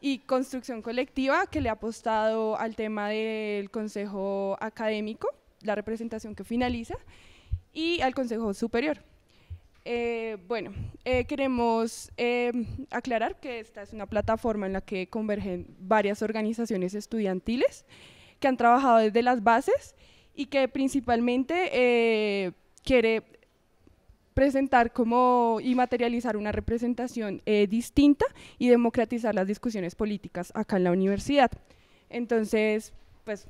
y construcción colectiva que le ha apostado al tema del consejo académico, la representación que finaliza, y al consejo superior. Eh, bueno, eh, queremos eh, aclarar que esta es una plataforma en la que convergen varias organizaciones estudiantiles que han trabajado desde las bases y que principalmente quiere presentar como y materializar una representación distinta y democratizar las discusiones políticas acá en la universidad. Entonces, pues...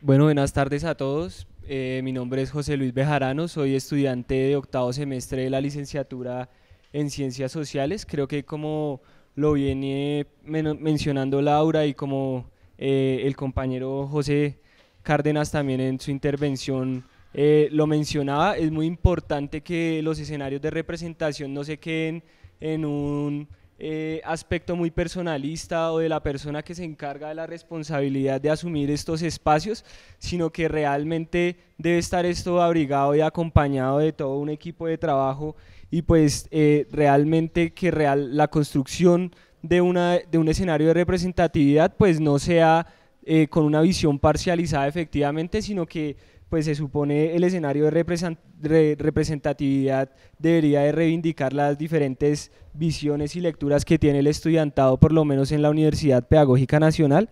Bueno, buenas tardes a todos. Eh, mi nombre es José Luis Bejarano, soy estudiante de octavo semestre de la licenciatura en Ciencias Sociales. Creo que como lo viene mencionando Laura y como eh, el compañero José Cárdenas también en su intervención eh, lo mencionaba, es muy importante que los escenarios de representación no se queden en un eh, aspecto muy personalista o de la persona que se encarga de la responsabilidad de asumir estos espacios, sino que realmente debe estar esto abrigado y acompañado de todo un equipo de trabajo y pues eh, realmente que real, la construcción de, una, de un escenario de representatividad pues no sea eh, con una visión parcializada efectivamente, sino que pues se supone el escenario de representatividad debería de reivindicar las diferentes visiones y lecturas que tiene el estudiantado, por lo menos en la Universidad Pedagógica Nacional.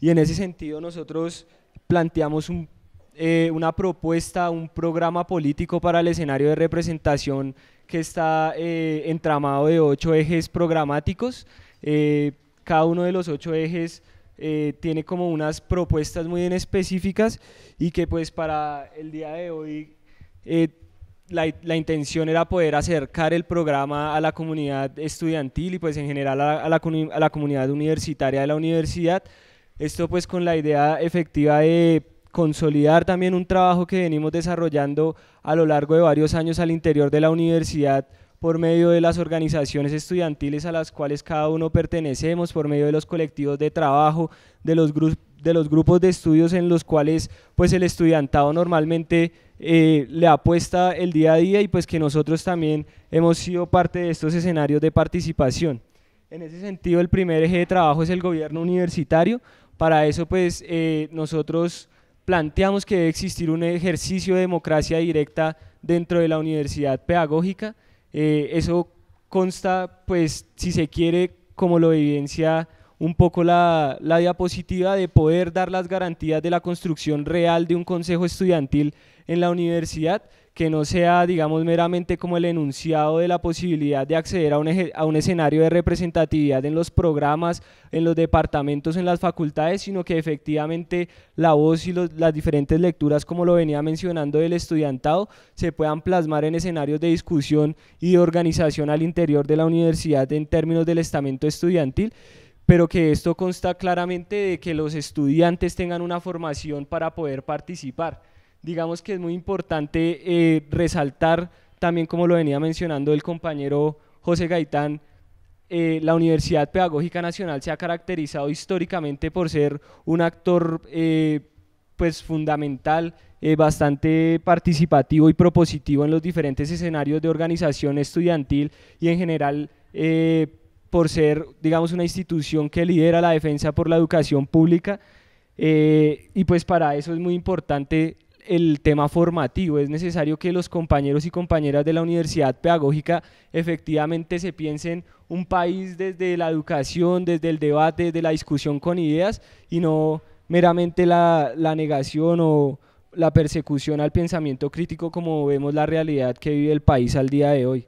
Y en ese sentido nosotros planteamos eh, una propuesta, un programa político para el escenario de representación que está eh, entramado de ocho ejes programáticos. Eh, cada uno de los ocho ejes eh, tiene como unas propuestas muy específicas y que pues para el día de hoy eh, la, intención era poder acercar el programa a la comunidad estudiantil y pues en general la, a la comunidad universitaria de la universidad. Esto pues con la idea efectiva de consolidar también un trabajo que venimos desarrollando a lo largo de varios años al interior de la universidad por medio de las organizaciones estudiantiles a las cuales cada uno pertenecemos, por medio de los colectivos de trabajo, de los, de los grupos de estudios en los cuales pues el estudiantado normalmente eh, le apuesta el día a día y pues que nosotros también hemos sido parte de estos escenarios de participación. En ese sentido, el primer eje de trabajo es el gobierno universitario. Para eso, pues, eh, nosotros planteamos que debe existir un ejercicio de democracia directa dentro de la universidad pedagógica. Eh, eso consta, pues, si se quiere, como lo evidencia un poco la, diapositiva de poder dar las garantías de la construcción real de un consejo estudiantil en la universidad, que no sea, digamos, meramente como el enunciado de la posibilidad de acceder a un, escenario de representatividad en los programas, en los departamentos, en las facultades, sino que efectivamente la voz y las diferentes lecturas, como lo venía mencionando del estudiantado, se puedan plasmar en escenarios de discusión y organización al interior de la universidad en términos del estamento estudiantil pero que esto consta claramente de que los estudiantes tengan una formación para poder participar digamos que es muy importante eh, resaltar también, como lo venía mencionando el compañero José Gaitán, eh, la Universidad Pedagógica Nacional se ha caracterizado históricamente por ser un actor eh, pues fundamental, bastante participativo y propositivo en los diferentes escenarios de organización estudiantil y en general por ser, digamos, una institución que lidera la defensa por la educación pública. y pues para eso es muy importante el tema formativo. Es necesario que los compañeros y compañeras de la Universidad Pedagógica efectivamente se piensen un país desde la educación, desde el debate, desde la discusión con ideas y no meramente la, negación o la persecución al pensamiento crítico como vemos la realidad que vive el país al día de hoy.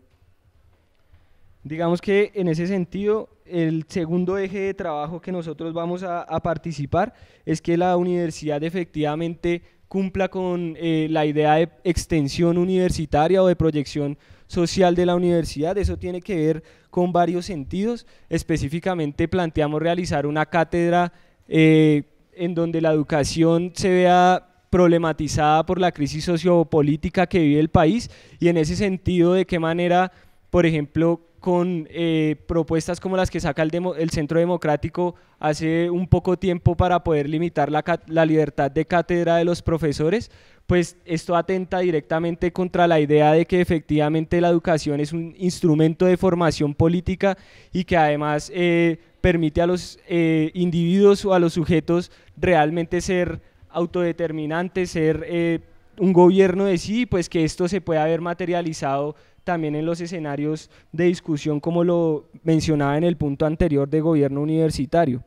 Digamos que en ese sentido, el segundo eje de trabajo que nosotros vamos a, a, participar es que la universidad efectivamente cumpla con eh, la idea de extensión universitaria o de proyección social de la universidad. Eso tiene que ver con varios sentidos. Específicamente planteamos realizar una cátedra eh, en donde la educación se vea problematizada por la crisis sociopolítica que vive el país y en ese sentido de qué manera, por ejemplo, con eh, propuestas como las que saca el, el, Centro Democrático hace un poco tiempo para poder limitar la, libertad de cátedra de los profesores, pues esto atenta directamente contra la idea de que efectivamente la educación es un instrumento de formación política y que además eh, permite a los eh, individuos o a los sujetos realmente ser autodeterminantes, ser un gobierno de sí, pues que esto se pueda haber materializado también en los escenarios de discusión, como lo mencionaba en el punto anterior de gobierno universitario.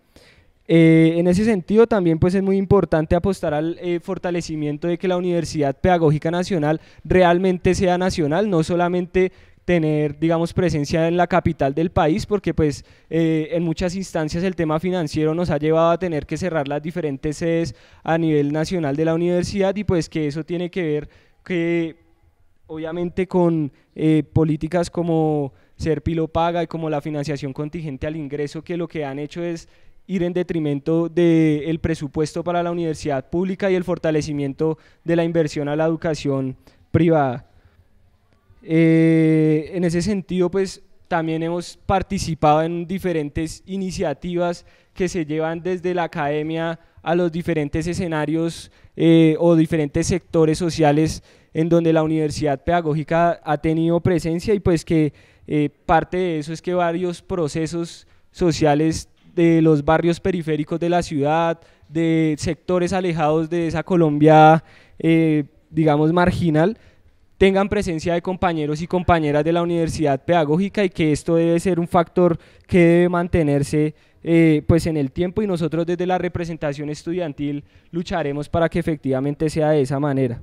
Eh, en ese sentido, también pues, es muy importante apostar al eh, fortalecimiento de que la Universidad Pedagógica Nacional realmente sea nacional, no solamente tener, digamos, presencia en la capital del país, porque pues eh, en muchas instancias el tema financiero nos ha llevado a tener que cerrar las diferentes sedes a nivel nacional de la universidad y pues que eso tiene que ver que obviamente con eh, políticas como ser paga y como la financiación contingente al ingreso, que lo que han hecho es ir en detrimento del presupuesto para la universidad pública y el fortalecimiento de la inversión a la educación privada. Eh, en ese sentido, pues también hemos participado en diferentes iniciativas que se llevan desde la academia a los diferentes escenarios eh, o diferentes sectores sociales en donde la Universidad Pedagógica ha tenido presencia y pues que eh, parte de eso es que varios procesos sociales de los barrios periféricos de la ciudad, de sectores alejados de esa Colombia, eh, digamos, marginal, tengan presencia de compañeros y compañeras de la universidad pedagógica y que esto debe ser un factor que debe mantenerse eh, pues en el tiempo y nosotros desde la representación estudiantil lucharemos para que efectivamente sea de esa manera.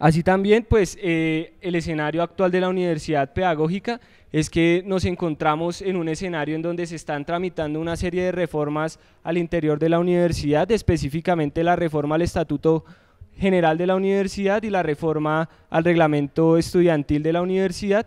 Así también, pues, eh, el escenario actual de la Universidad Pedagógica es que nos encontramos en un escenario en donde se están tramitando una serie de reformas al interior de la universidad, específicamente la reforma al Estatuto General de la Universidad y la reforma al Reglamento Estudiantil de la Universidad,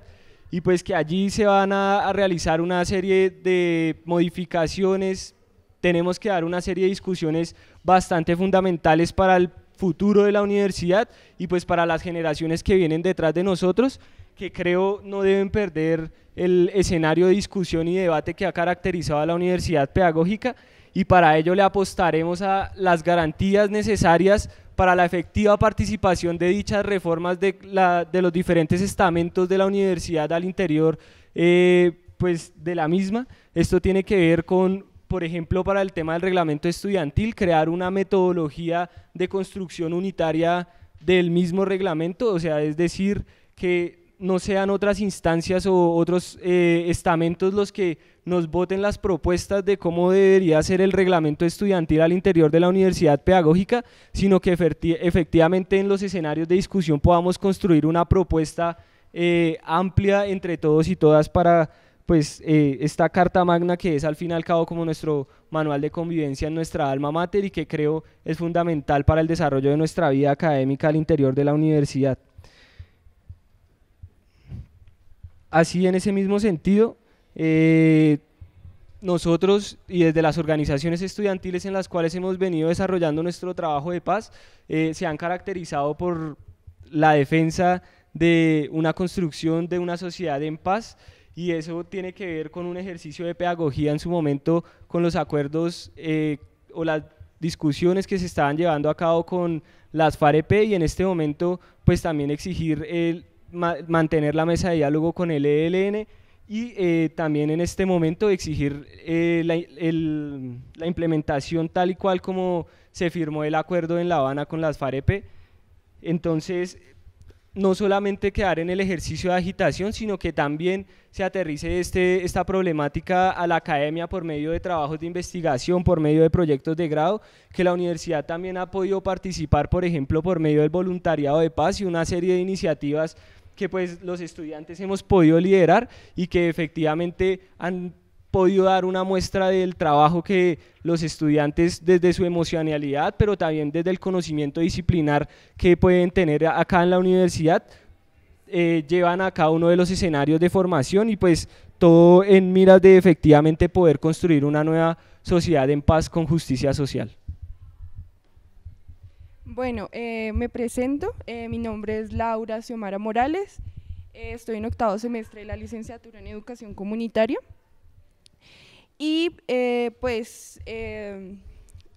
y pues que allí se van a realizar una serie de modificaciones, tenemos que dar una serie de discusiones bastante fundamentales para el futuro de la universidad y pues para las generaciones que vienen detrás de nosotros, que creo no deben perder el escenario de discusión y debate que ha caracterizado a la universidad pedagógica y para ello le apostaremos a las garantías necesarias para la efectiva participación de dichas reformas de, la, de los diferentes estamentos de la universidad al interior eh, pues de la misma. Esto tiene que ver con por ejemplo, para el tema del reglamento estudiantil, crear una metodología de construcción unitaria del mismo reglamento, o sea, es decir, que no sean otras instancias o otros eh, estamentos los que nos voten las propuestas de cómo debería ser el reglamento estudiantil al interior de la universidad pedagógica, sino que efectivamente en los escenarios de discusión podamos construir una propuesta eh, amplia entre todos y todas para pues eh, esta carta magna que es al fin y al cabo como nuestro manual de convivencia en nuestra alma mater y que creo es fundamental para el desarrollo de nuestra vida académica al interior de la universidad. Así en ese mismo sentido, eh, nosotros y desde las organizaciones estudiantiles en las cuales hemos venido desarrollando nuestro trabajo de paz, eh, se han caracterizado por la defensa de una construcción de una sociedad en paz y eso tiene que ver con un ejercicio de pedagogía en su momento con los acuerdos eh, o las discusiones que se estaban llevando a cabo con las FAREP y en este momento pues también exigir el mantener la mesa de diálogo con el ELN y eh, también en este momento exigir eh, la, la, implementación tal y cual como se firmó el acuerdo en La Habana con las FAREP. Entonces, no solamente quedar en el ejercicio de agitación, sino que también se aterrice este, esta problemática a la academia por medio de trabajos de investigación, por medio de proyectos de grado, que la universidad también ha podido participar, por ejemplo, por medio del voluntariado de paz y una serie de iniciativas que pues los estudiantes hemos podido liderar y que efectivamente han podido dar una muestra del trabajo que los estudiantes desde su emocionalidad, pero también desde el conocimiento disciplinar que pueden tener acá en la universidad, eh, llevan a cada uno de los escenarios de formación y pues todo en miras de efectivamente poder construir una nueva sociedad en paz con justicia social. Bueno, eh, me presento, eh, mi nombre es Laura Xiomara Morales, estoy en octavo semestre de la licenciatura en Educación Comunitaria. Y eh, pues em,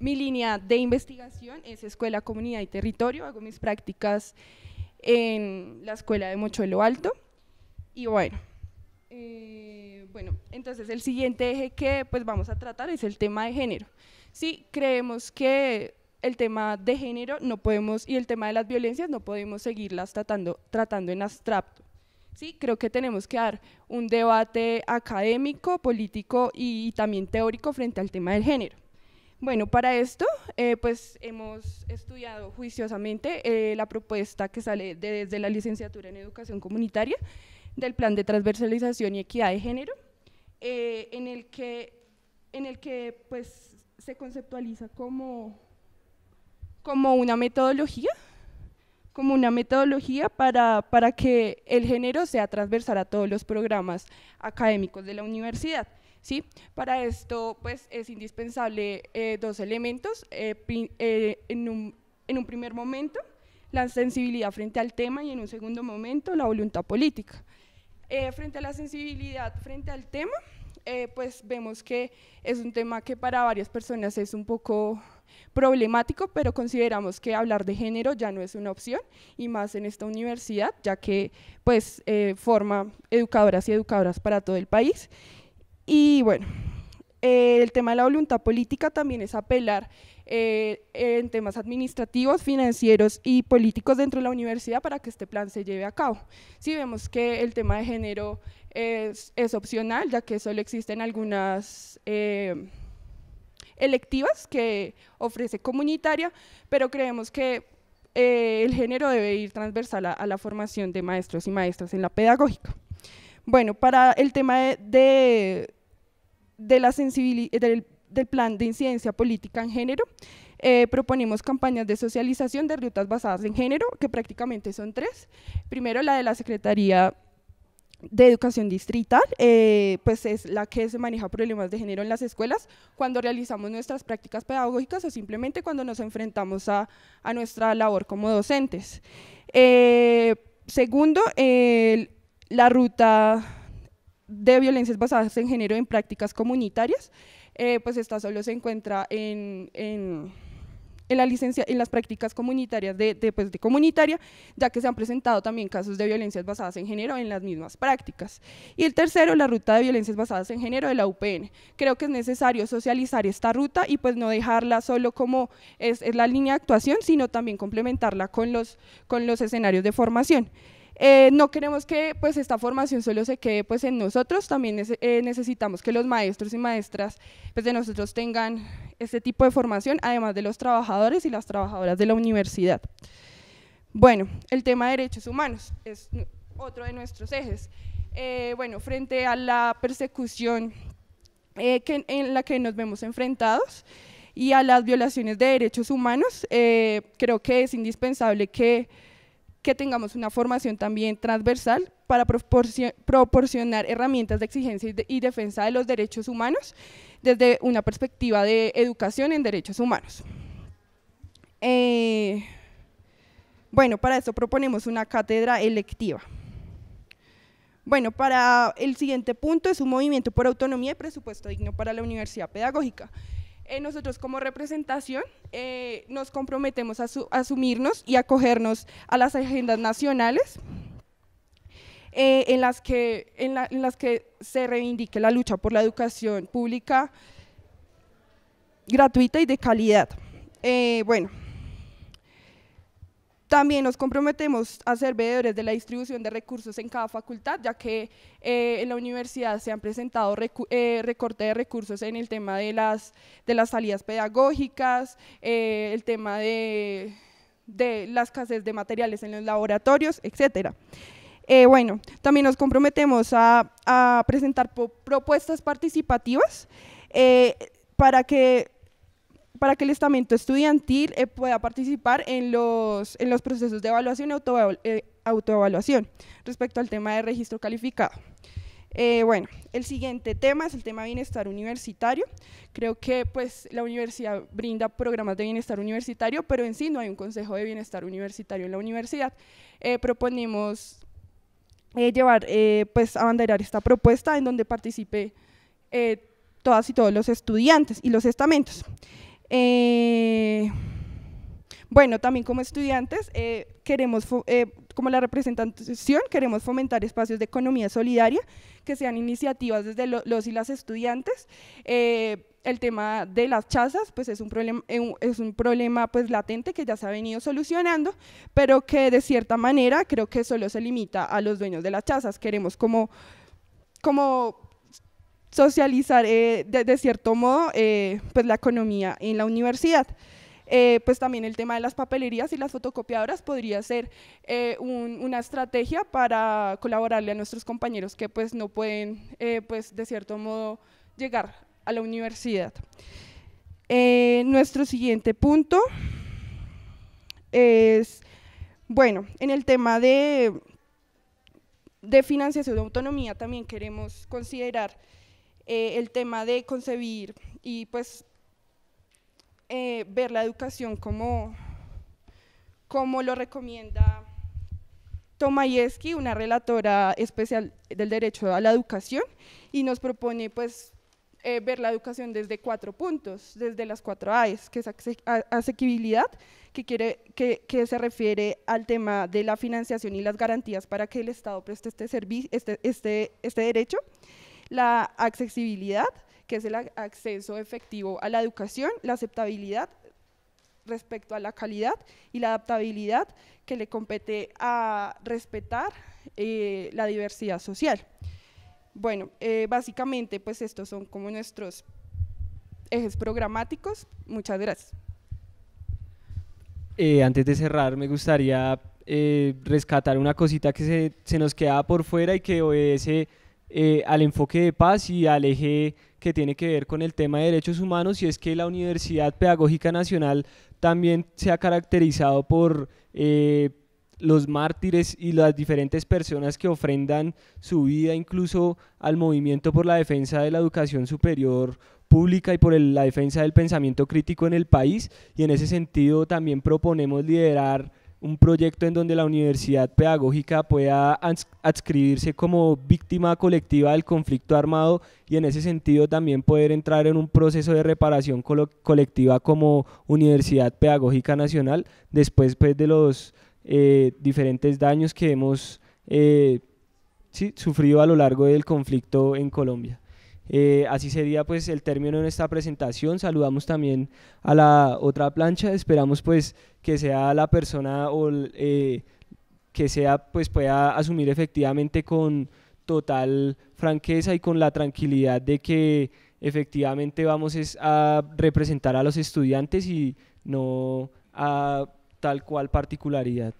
mi línea de investigación es escuela, comunidad y territorio. Hago mis prácticas en la escuela de Mochuelo Alto. Y bueno, eh, bueno, entonces el siguiente eje que pues vamos a tratar es el tema de género. Sí, creemos que el tema de género no podemos y el tema de las violencias no podemos seguirlas tratando, tratando en abstracto. ¿sí? Creo que tenemos que dar un debate académico, político y, también teórico frente al tema del género. Bueno, para esto, eh, pues hemos estudiado juiciosamente eh, la propuesta que sale desde la licenciatura en Educación Comunitaria del Plan de Transversalización y Equidad de Género, eh, en el que, en el que pues, se conceptualiza como una metodología como una metodología para, para que el género sea transversal a todos los programas académicos de la universidad. ¿sí? Para esto pues, es indispensable eh, dos elementos. Eh, eh, en, un, en un primer momento, la sensibilidad frente al tema y en un segundo momento, la voluntad política. frente a la sensibilidad frente al tema, eh, pues vemos que es un tema que para varias personas es un poco problemático, pero consideramos que hablar de género ya no es una opción, y más en esta universidad, ya que pues eh, forma educadoras y educadoras para todo el país. Y bueno, eh, el tema de la voluntad política también es apelar eh, en temas administrativos, financieros y políticos dentro de la universidad para que este plan se lleve a cabo. Si sí, vemos que el tema de género es, es opcional, ya que solo existen algunas... Eh, electivas que ofrece comunitaria, pero creemos que eh, el género debe ir transversal a, la formación de maestros y maestras en la pedagógica. Bueno, para el tema de, de, la sensibilidad, del, del Plan de Incidencia Política en Género, eh, proponemos campañas de socialización de rutas basadas en género, que prácticamente son tres. Primero, la de la Secretaría de educación distrital, eh, pues es la que se maneja problemas de género en las escuelas cuando realizamos nuestras prácticas pedagógicas o simplemente cuando nos enfrentamos a, nuestra labor como docentes. Eh, segundo, la ruta de violencias basadas en género en prácticas comunitarias. Eh, pues esta solo se encuentra en, la licencia, en las prácticas comunitarias pues, de, comunitaria, ya que se han presentado también casos de violencias basadas en género en las mismas prácticas. Y el tercero, la ruta de violencias basadas en género de la UPN. Creo que es necesario socializar esta ruta y pues no dejarla solo como es, la línea de actuación, sino también complementarla con los, con los escenarios de formación. Eh, no queremos que pues esta formación solo se quede pues en nosotros, también eh, necesitamos que los maestros y maestras pues, de nosotros tengan este tipo de formación, además de los trabajadores y las trabajadoras de la universidad. Bueno, el tema de derechos humanos es otro de nuestros ejes. Eh, bueno, frente a la persecución en la que nos vemos enfrentados y a las violaciones de derechos humanos, creo que es indispensable que que tengamos una formación también transversal para proporcionar herramientas de exigencia y, defensa de los derechos humanos desde una perspectiva de educación en derechos humanos. Eh, bueno, para eso proponemos una cátedra electiva. Bueno, para el siguiente punto es un movimiento por autonomía y presupuesto digno para la Universidad Pedagógica. Eh, nosotros como representación eh, nos comprometemos a, asumirnos y acogernos a las agendas nacionales eh, en, las que, en las que se reivindique la lucha por la educación pública gratuita y de calidad. bueno. También nos comprometemos a ser veedores de la distribución de recursos en cada facultad, ya que eh, en la universidad se han presentado recortes eh, recorte de recursos en el tema de las, de las salidas pedagógicas, eh, el tema de, de la escasez de materiales en los laboratorios, etcétera. bueno, también nos comprometemos a, presentar propuestas participativas para que para que el estamento estudiantil eh, pueda participar en los, en los procesos de evaluación y eh, autoevaluación respecto al tema de registro calificado. Eh, bueno, el siguiente tema es el tema bienestar universitario. Creo que pues la universidad brinda programas de bienestar universitario, pero en sí no hay un consejo de bienestar universitario en la universidad. proponemos llevar, pues abanderar esta propuesta en donde participe todas y todos los estudiantes y los estamentos. Eh, bueno, también como estudiantes eh, queremos, eh, como la representación, queremos fomentar espacios de economía solidaria, que sean iniciativas desde los y las estudiantes. el tema de las chazas, pues es un, problema, es un problema pues latente que ya se ha venido solucionando, pero que de cierta manera creo que solo se limita a los dueños de las chazas. Queremos como, como socializar eh, de, cierto modo eh, pues la economía en la universidad. Eh, pues también el tema de las papelerías y las fotocopiadoras podría ser una estrategia para colaborarle a nuestros compañeros que pues no pueden, pues de cierto modo, llegar a la universidad. nuestro siguiente punto es, bueno, en el tema de, de financiación de autonomía también queremos considerar eh, el tema de concebir y pues eh, ver la educación como, como lo recomienda Tomayeski, una relatora especial del derecho a la educación, y nos propone pues eh, ver la educación desde cuatro puntos, desde las cuatro A's, que es asequibilidad, que, quiere, que, se refiere al tema de la financiación y las garantías para que el Estado preste este, este, este, este derecho la accesibilidad, que es el acceso efectivo a la educación, la aceptabilidad respecto a la calidad y la adaptabilidad que le compete a respetar eh, la diversidad social. Bueno, eh, básicamente pues estos son como nuestros ejes programáticos. Muchas gracias. Eh, antes de cerrar, me gustaría rescatar una cosita que se, nos queda por fuera y que obedece eh, al enfoque de paz y al eje que tiene que ver con el tema de derechos humanos y es que la Universidad Pedagógica Nacional también se ha caracterizado por eh, los mártires y las diferentes personas que ofrendan su vida incluso al movimiento por la defensa de la educación superior pública y por la defensa del pensamiento crítico en el país y en ese sentido también proponemos liderar un proyecto en donde la universidad pedagógica pueda adscribirse como víctima colectiva del conflicto armado y en ese sentido también poder entrar en un proceso de reparación colectiva como Universidad Pedagógica Nacional después pues, de los eh, diferentes daños que hemos eh, sufrido a lo largo del conflicto en Colombia. Eh, así sería pues el término de nuestra presentación. Saludamos también a la otra plancha. Esperamos pues que sea la persona o eh, que sea pues pueda asumir efectivamente con total franqueza y con la tranquilidad de que efectivamente vamos a representar a los estudiantes y no a tal cual particularidad.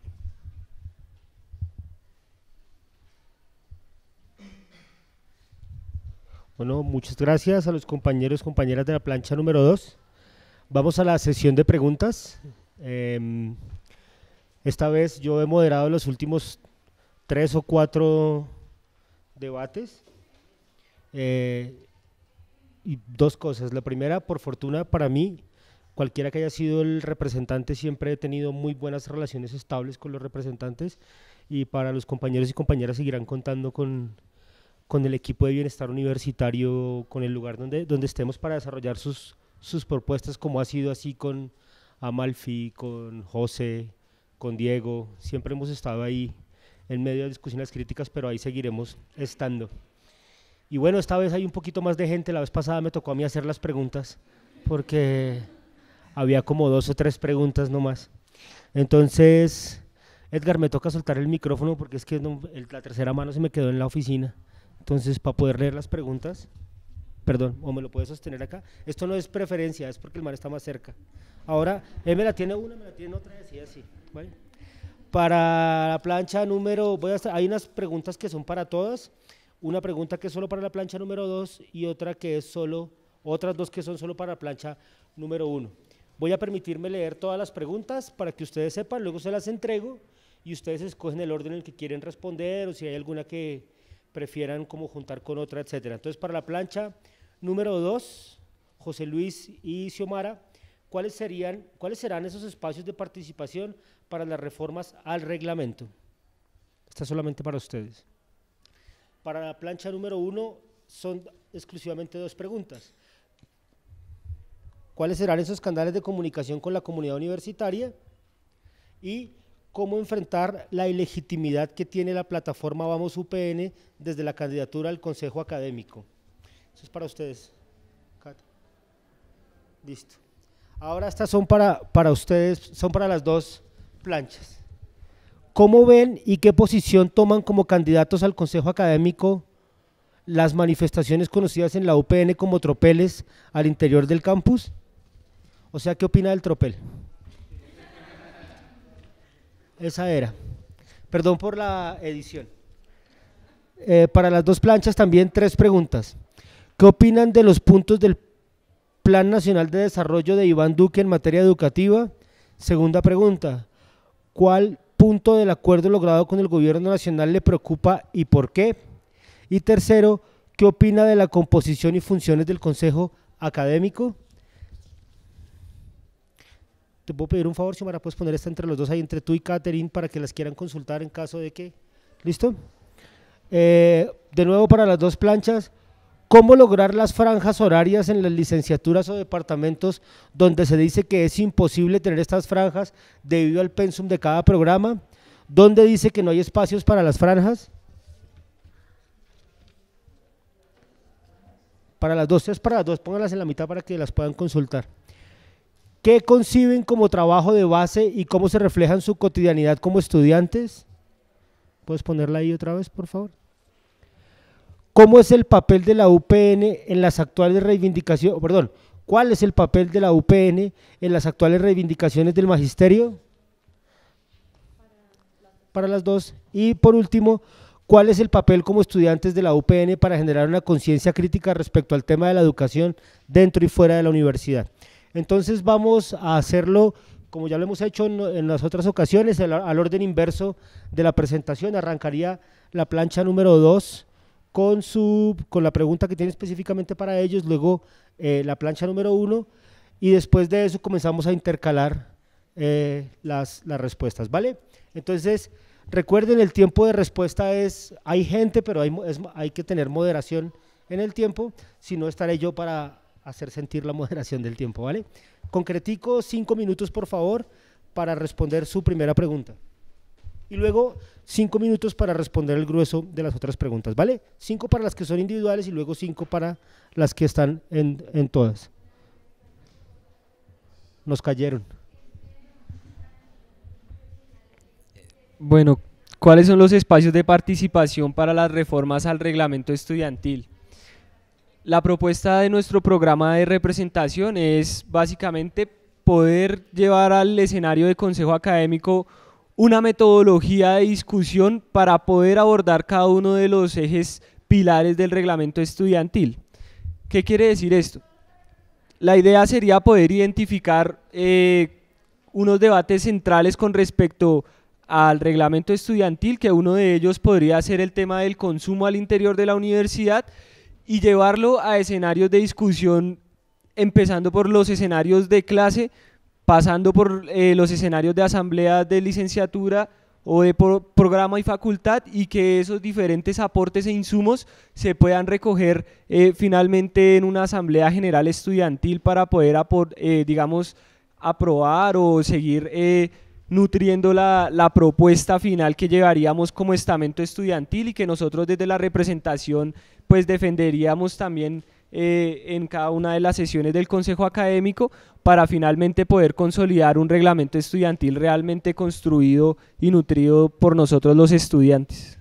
Bueno, muchas gracias a los compañeros, y compañeras de la plancha número 2. Vamos a la sesión de preguntas. Em, esta vez yo he moderado los últimos tres o cuatro debates. Eh, y dos cosas. La primera, por fortuna para mí, cualquiera que haya sido el representante, siempre he tenido muy buenas relaciones estables con los representantes y para los compañeros y compañeras seguirán contando con, con el equipo de bienestar universitario, con el lugar donde, donde estemos para desarrollar sus, sus propuestas, como ha sido así con Amalfi, con José, con Diego. Siempre hemos estado ahí en medio de discusiones críticas, pero ahí seguiremos estando. Y bueno, esta vez hay un poquito más de gente. La vez pasada me tocó a mí hacer las preguntas, porque había como dos o tres preguntas nomás. Entonces, Edgar, me toca soltar el micrófono porque es que la tercera mano se me quedó en la oficina. Entonces, para poder leer las preguntas, perdón, o me lo puede sostener acá. Esto no es preferencia, es porque el mar está más cerca. Ahora, él eh, me la tiene una, me la tiene otra, así, así. ¿vale? Para la plancha número, voy hay unas preguntas que son para todas, una pregunta que es solo para la plancha número 2 y otra que es solo, otras dos que son solo para la plancha número uno. Voy a permitirme leer todas las preguntas para que ustedes sepan, luego se las entrego y ustedes escogen el orden en el que quieren responder o si hay alguna que, prefieran como juntar con otra, etcétera. Entonces, para la plancha número dos, José Luis y Xiomara, ¿cuáles, serían, ¿cuáles serán esos espacios de participación para las reformas al reglamento? Está solamente para ustedes. Para la plancha número uno, son exclusivamente dos preguntas. ¿Cuáles serán esos canales de comunicación con la comunidad universitaria? Y cómo enfrentar la ilegitimidad que tiene la plataforma Vamos UPN desde la candidatura al Consejo Académico. Eso es para ustedes. Listo. Ahora estas son para, para ustedes, son para las dos planchas. ¿Cómo ven y qué posición toman como candidatos al Consejo Académico las manifestaciones conocidas en la UPN como tropeles al interior del campus? O sea, ¿qué opina del tropel? Esa era. Perdón por la edición. Eh, para las dos planchas también tres preguntas. ¿Qué opinan de los puntos del Plan Nacional de Desarrollo de Iván Duque en materia educativa? Segunda pregunta. ¿Cuál punto del acuerdo logrado con el gobierno nacional le preocupa y por qué? Y tercero, ¿qué opina de la composición y funciones del Consejo Académico? ¿Te puedo pedir un favor, Xiomara? ¿Puedes poner esta entre los dos ahí, entre tú y Catherine, para que las quieran consultar en caso de que... ¿Listo? Eh, de nuevo, para las dos planchas, ¿cómo lograr las franjas horarias en las licenciaturas o departamentos donde se dice que es imposible tener estas franjas debido al pensum de cada programa? ¿Dónde dice que no hay espacios para las franjas? Para las dos, es para las dos, póngalas en la mitad para que las puedan consultar. ¿Qué conciben como trabajo de base y cómo se refleja en su cotidianidad como estudiantes? ¿Puedes ponerla ahí otra vez, por favor? ¿Cómo es el papel de la UPN en las actuales reivindicaciones? Perdón, ¿cuál es el papel de la UPN en las actuales reivindicaciones del magisterio? Para las dos. Y por último, ¿cuál es el papel como estudiantes de la UPN para generar una conciencia crítica respecto al tema de la educación dentro y fuera de la universidad? Entonces vamos a hacerlo como ya lo hemos hecho en, las otras ocasiones, al orden inverso de la presentación. Arrancaría la plancha número 2 con, su, con la pregunta que tiene específicamente para ellos, luego eh, la plancha número 1 y después de eso comenzamos a intercalar eh, las, respuestas, ¿vale? Entonces, recuerden, el tiempo de respuesta es, hay gente, pero hay, hay que tener moderación en el tiempo, si no estaré yo para hacer sentir la moderación del tiempo, ¿vale? Concretico, cinco minutos, por favor, para responder su primera pregunta. Y luego cinco minutos para responder el grueso de las otras preguntas, ¿vale? Cinco para las que son individuales y luego cinco para las que están en, en todas. Nos cayeron. Bueno, ¿cuáles son los espacios de participación para las reformas al reglamento estudiantil? La propuesta de nuestro programa de representación es básicamente poder llevar al escenario de consejo académico una metodología de discusión para poder abordar cada uno de los ejes pilares del reglamento estudiantil. ¿Qué quiere decir esto? La idea sería poder identificar eh, unos debates centrales con respecto al reglamento estudiantil, que uno de ellos podría ser el tema del consumo al interior de la universidad y llevarlo a escenarios de discusión, empezando por los escenarios de clase, pasando por eh, los escenarios de asamblea de licenciatura o de programa y facultad y que esos diferentes aportes e insumos se puedan recoger eh, finalmente en una asamblea general estudiantil para poder, eh, digamos, aprobar o seguir nutriendo la, propuesta final que llevaríamos como estamento estudiantil y que nosotros desde la representación pues defenderíamos también eh, en cada una de las sesiones del Consejo Académico para finalmente poder consolidar un reglamento estudiantil realmente construido y nutrido por nosotros los estudiantes.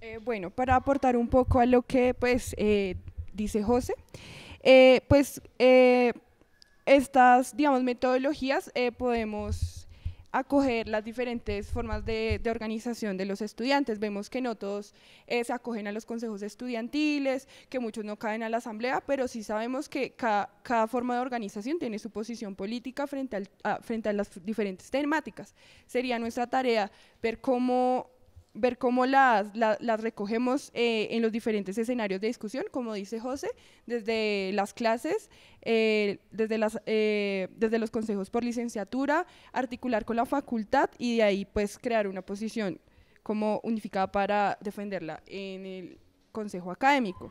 Eh, bueno, para aportar un poco a lo que pues eh, dice José, pues estas, digamos, metodologías eh, podemos acoger las diferentes formas de, organización de los estudiantes. Vemos que no todos eh, se acogen a los consejos estudiantiles, que muchos no caen a la asamblea, pero sí sabemos que cada, forma de organización tiene su posición política frente, a, frente a las diferentes temáticas. Sería nuestra tarea ver cómo ver cómo las, recogemos eh, en los diferentes escenarios de discusión, como dice José, desde las clases eh, desde, las, eh, desde los consejos por licenciatura, articular con la facultad y de ahí pues crear una posición como unificada para defenderla en el consejo académico.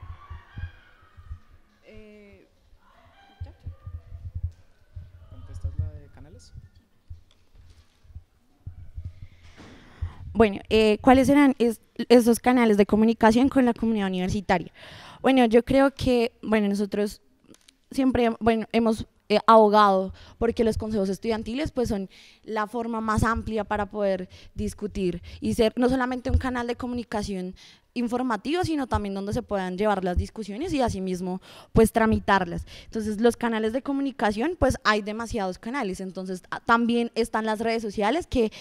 Bueno, eh, ¿cuáles eran esos canales de comunicación con la comunidad universitaria? Bueno, yo creo que, bueno, nosotros siempre, bueno, hemos eh, ahogado, porque los consejos estudiantiles pues son la forma más amplia para poder discutir y ser no solamente un canal de comunicación informativa, sino también donde se puedan llevar las discusiones y asimismo pues tramitarlas. Entonces los canales de comunicación, pues hay demasiados canales, entonces también están las redes sociales que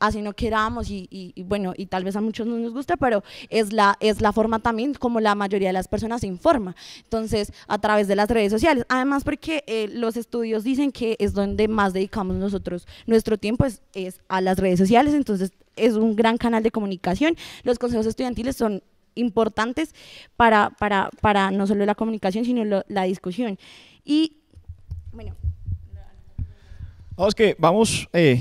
así no queramos y, bueno, y tal vez a muchos no nos guste, pero es la, es la forma también como la mayoría de las personas se informa, entonces a través de las redes sociales, además porque eh, los estudios dicen que es donde más dedicamos nosotros nuestro tiempo es a las redes sociales, entonces es un gran canal de comunicación. Los consejos estudiantiles son importantes para, para, no solo la comunicación, sino la discusión. Y, bueno. Vamos que vamos eh,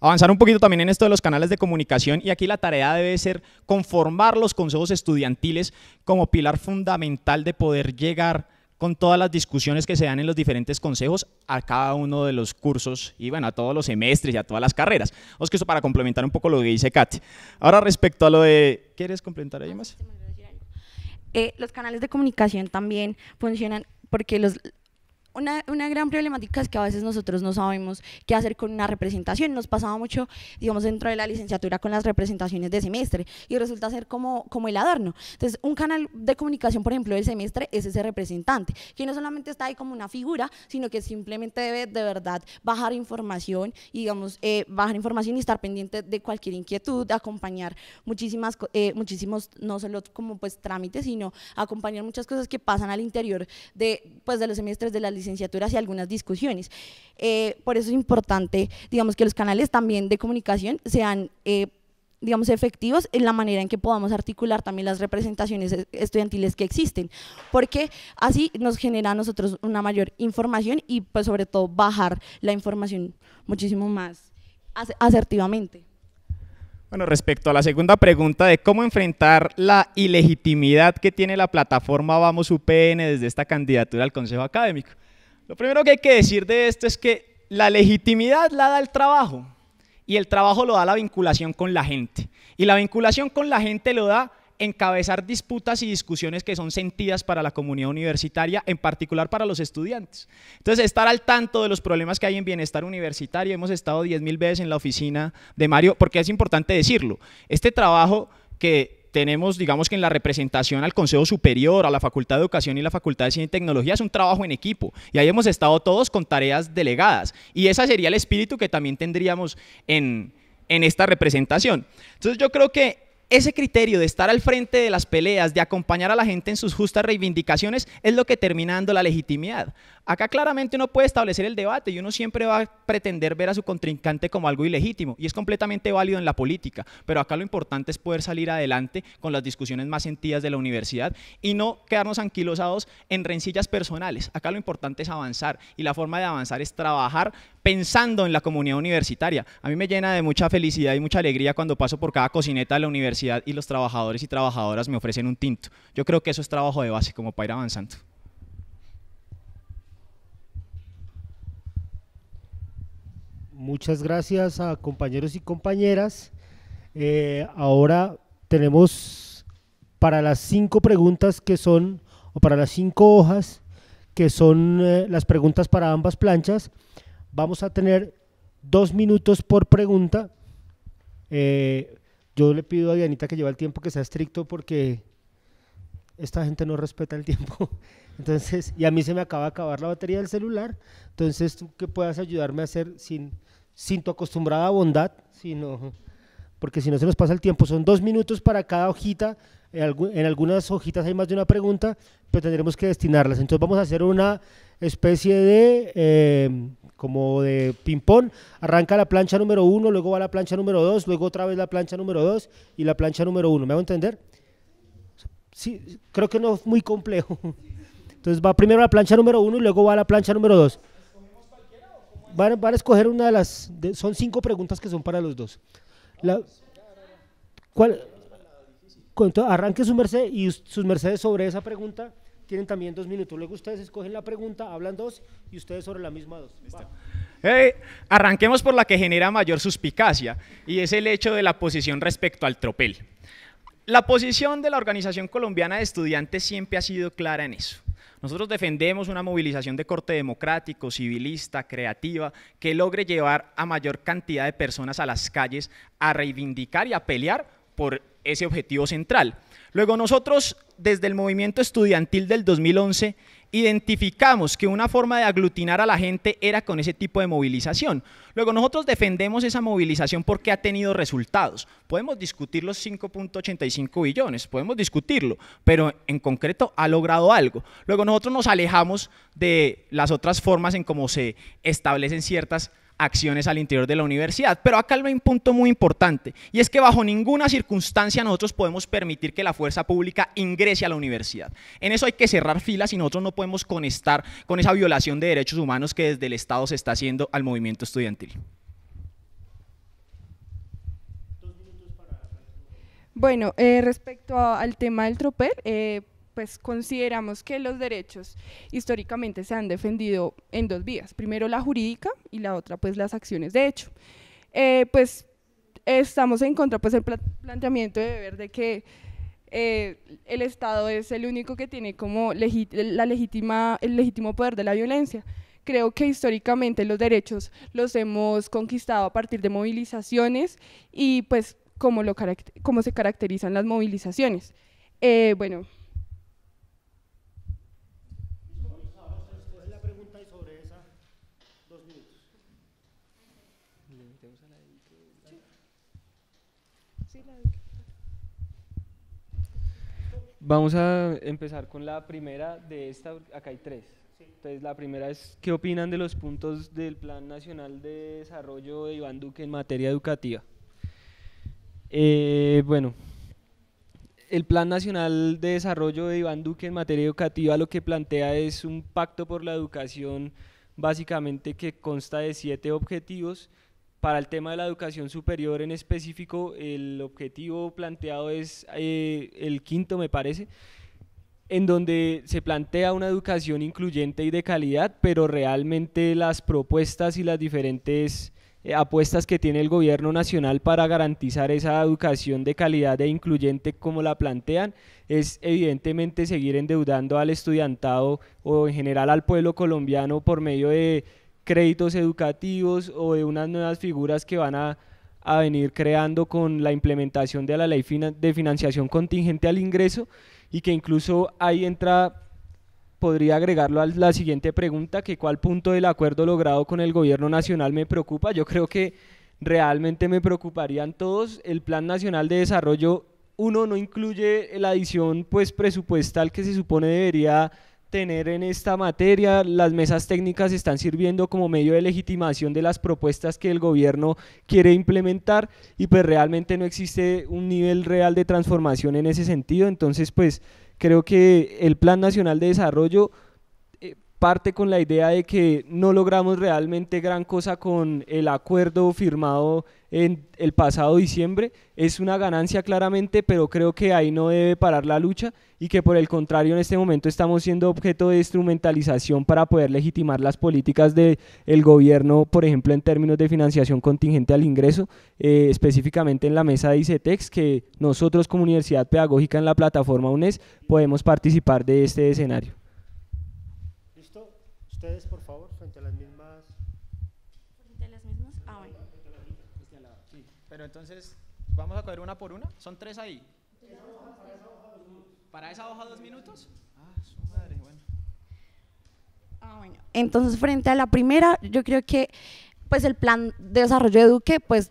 avanzar un poquito también en esto de los canales de comunicación y aquí la tarea debe ser conformar los consejos estudiantiles como pilar fundamental de poder llegar a, con todas las discusiones que se dan en los diferentes consejos a cada uno de los cursos y bueno, a todos los semestres y a todas las carreras. Os que eso para complementar un poco lo que dice Kat. Ahora respecto a lo de... ¿Quieres complementar ahí ah, más? Eh, los canales de comunicación también funcionan porque los, una, una, gran problemática es que a veces nosotros no sabemos qué hacer con una representación. Nos pasaba mucho, digamos, dentro de la licenciatura con las representaciones de semestre y resulta ser como, como el adorno. Entonces, un canal de comunicación, por ejemplo, del semestre es ese representante, que no solamente está ahí como una figura, sino que simplemente debe de verdad bajar información y, digamos, eh, bajar información y estar pendiente de cualquier inquietud, acompañar muchísimas, eh, muchísimos, no solo como pues trámites, sino acompañar muchas cosas que pasan al interior de, pues, de los semestres de la licenciatura licenciaturas y algunas discusiones. Eh, por eso es importante, digamos, que los canales también de comunicación sean... Eh, digamos, efectivos en la manera en que podamos articular también las representaciones e-, estudiantiles que existen, porque así nos genera a nosotros una mayor información y pues sobre todo bajar la información muchísimo más asertivamente. Bueno, respecto a la segunda pregunta de cómo enfrentar la ilegitimidad que tiene la plataforma Vamos UPN desde esta candidatura al Consejo Académico. Lo primero que hay que decir de esto es que la legitimidad la da el trabajo y el trabajo lo da la vinculación con la gente. Y la vinculación con la gente lo da encabezar disputas y discusiones que son sentidas para la comunidad universitaria, en particular para los estudiantes. Entonces, estar al tanto de los problemas que hay en bienestar universitario, hemos estado 10.000 veces en la oficina de Mario, porque es importante decirlo, este trabajo que tenemos, digamos que en la representación al Consejo Superior, a la Facultad de Educación y la Facultad de Ciencia y Tecnología, es un trabajo en equipo. Y ahí hemos estado todos con tareas delegadas. Y ese sería el espíritu que también tendríamos en, en esta representación. Entonces yo creo que ese criterio de estar al frente de las peleas, de acompañar a la gente en sus justas reivindicaciones, es lo que termina dando la legitimidad. Acá claramente uno puede establecer el debate y uno siempre va a pretender ver a su contrincante como algo ilegítimo y es completamente válido en la política, pero acá lo importante es poder salir adelante con las discusiones más sentidas de la universidad y no quedarnos anquilosados en rencillas personales. Acá lo importante es avanzar y la forma de avanzar es trabajar pensando en la comunidad universitaria. A mí me llena de mucha felicidad y mucha alegría cuando paso por cada cocineta de la universidad y los trabajadores y trabajadoras me ofrecen un tinto. Yo creo que eso es trabajo de base como para ir avanzando. muchas gracias a compañeros y compañeras. Eh, ahora tenemos para las cinco preguntas que son, o para las cinco hojas, que son eh, las preguntas para ambas planchas, vamos a tener dos minutos por pregunta. Eh, yo le pido a Dianita que lleve el tiempo que sea estricto porque esta gente no respeta el tiempo. Entonces, y a mí se me acaba de acabar la batería del celular. Entonces, tú que puedas ayudarme a hacer sin, sin tu acostumbrada bondad, sino, porque si no se nos pasa el tiempo. Son dos minutos para cada hojita. En, algunas hojitas hay más de una pregunta, pero tendremos que destinarlas. Entonces, vamos a hacer una especie de. Em, como de ping-pong, arranca la plancha número uno, luego va la plancha número dos, luego otra vez la plancha número dos y la plancha número uno. ¿Me hago entender? sí, creo que no es muy complejo. Entonces va primero a la plancha número uno y luego va a la plancha número dos. Van, a escoger una de las... son cinco preguntas que son para los dos. ¿Cuál? arranque su merced y sus mercedes sobre esa pregunta tienen también dos minutos. Luego ustedes escogen la pregunta, hablan dos y ustedes sobre la misma dos. Eh, arranquemos por la que genera mayor suspicacia y es el hecho de la posición respecto al tropel. La posición de la Organización Colombiana de Estudiantes siempre ha sido clara en eso. Nosotros defendemos una movilización de corte democrático, civilista, creativa, que logre llevar a mayor cantidad de personas a las calles a reivindicar y a pelear por ese objetivo central. Luego nosotros, desde el movimiento estudiantil del 2011, identificamos que una forma de aglutinar a la gente era con ese tipo de movilización. Luego nosotros defendemos esa movilización porque ha tenido resultados. Podemos discutir los 5.85 billones, podemos discutirlo, pero en concreto ha logrado algo. Luego nosotros nos alejamos de las otras formas en cómo se establecen ciertas acciones al interior de la universidad. Pero acá hay un punto muy importante y es que bajo ninguna circunstancia nosotros podemos permitir que la fuerza pública ingrese a la universidad. En eso hay que cerrar filas y nosotros no podemos conectar con esa violación de derechos humanos que desde el Estado se está haciendo al movimiento estudiantil. Bueno, eh, respecto al tema del tropel, eh, pues consideramos que los derechos históricamente se han defendido en dos vías. Primero la jurídica y la otra pues las acciones de hecho. Eh, pues estamos en contra pues el planteamiento de ver de que eh, el Estado es el único que tiene como la legítima, el legítimo poder de la violencia. Creo que históricamente los derechos los hemos conquistado a partir de movilizaciones y pues como, lo cómo se caracterizan las movilizaciones. Eh, bueno, Dos minutos. Vamos a empezar con la primera de esta, acá hay tres. Entonces, la primera es, ¿qué opinan de los puntos del Plan Nacional de Desarrollo de Iván Duque en materia educativa? Eh, bueno, el Plan Nacional de Desarrollo de Iván Duque en materia educativa lo que plantea es un pacto por la educación básicamente que consta de siete objetivos. Para el tema de la educación superior en específico, el objetivo planteado es eh, el quinto, me parece, en donde se plantea una educación incluyente y de calidad, pero realmente las propuestas y las diferentes eh, apuestas que tiene el gobierno nacional para garantizar esa educación de calidad e incluyente como la plantean es evidentemente seguir endeudando al estudiantado o en general al pueblo colombiano por medio de créditos educativos o de unas nuevas figuras que van a, venir creando con la implementación de la ley de financiación contingente al ingreso y que incluso ahí entra podría agregarlo a la siguiente pregunta, que cuál punto del acuerdo logrado con el gobierno nacional me preocupa. Yo creo que realmente me preocuparían todos. El Plan Nacional de Desarrollo uno no incluye la adición pues, presupuestal que se supone debería tener en esta materia. Las mesas técnicas están sirviendo como medio de legitimación de las propuestas que el gobierno quiere implementar y pues realmente no existe un nivel real de transformación en ese sentido. Entonces pues Creo que el Plan Nacional de Desarrollo parte con la idea de que no logramos realmente gran cosa con el acuerdo firmado en el pasado diciembre. Es una ganancia claramente, pero creo que ahí no debe parar la lucha y que por el contrario en este momento estamos siendo objeto de instrumentalización para poder legitimar las políticas del gobierno, por ejemplo, en términos de financiación contingente al ingreso, eh, específicamente en la mesa de ICETEX, que nosotros como Universidad Pedagógica en la plataforma UNES podemos participar de este escenario por favor, frente a las mismas. Frente a las mismas. Ah, bueno. Pero entonces, vamos a coger una por una. Son tres ahí. Para esa hoja dos minutos. Ah, su madre, bueno. Ah, bueno. Entonces, frente a la primera, yo creo que pues el plan de desarrollo de Duque, pues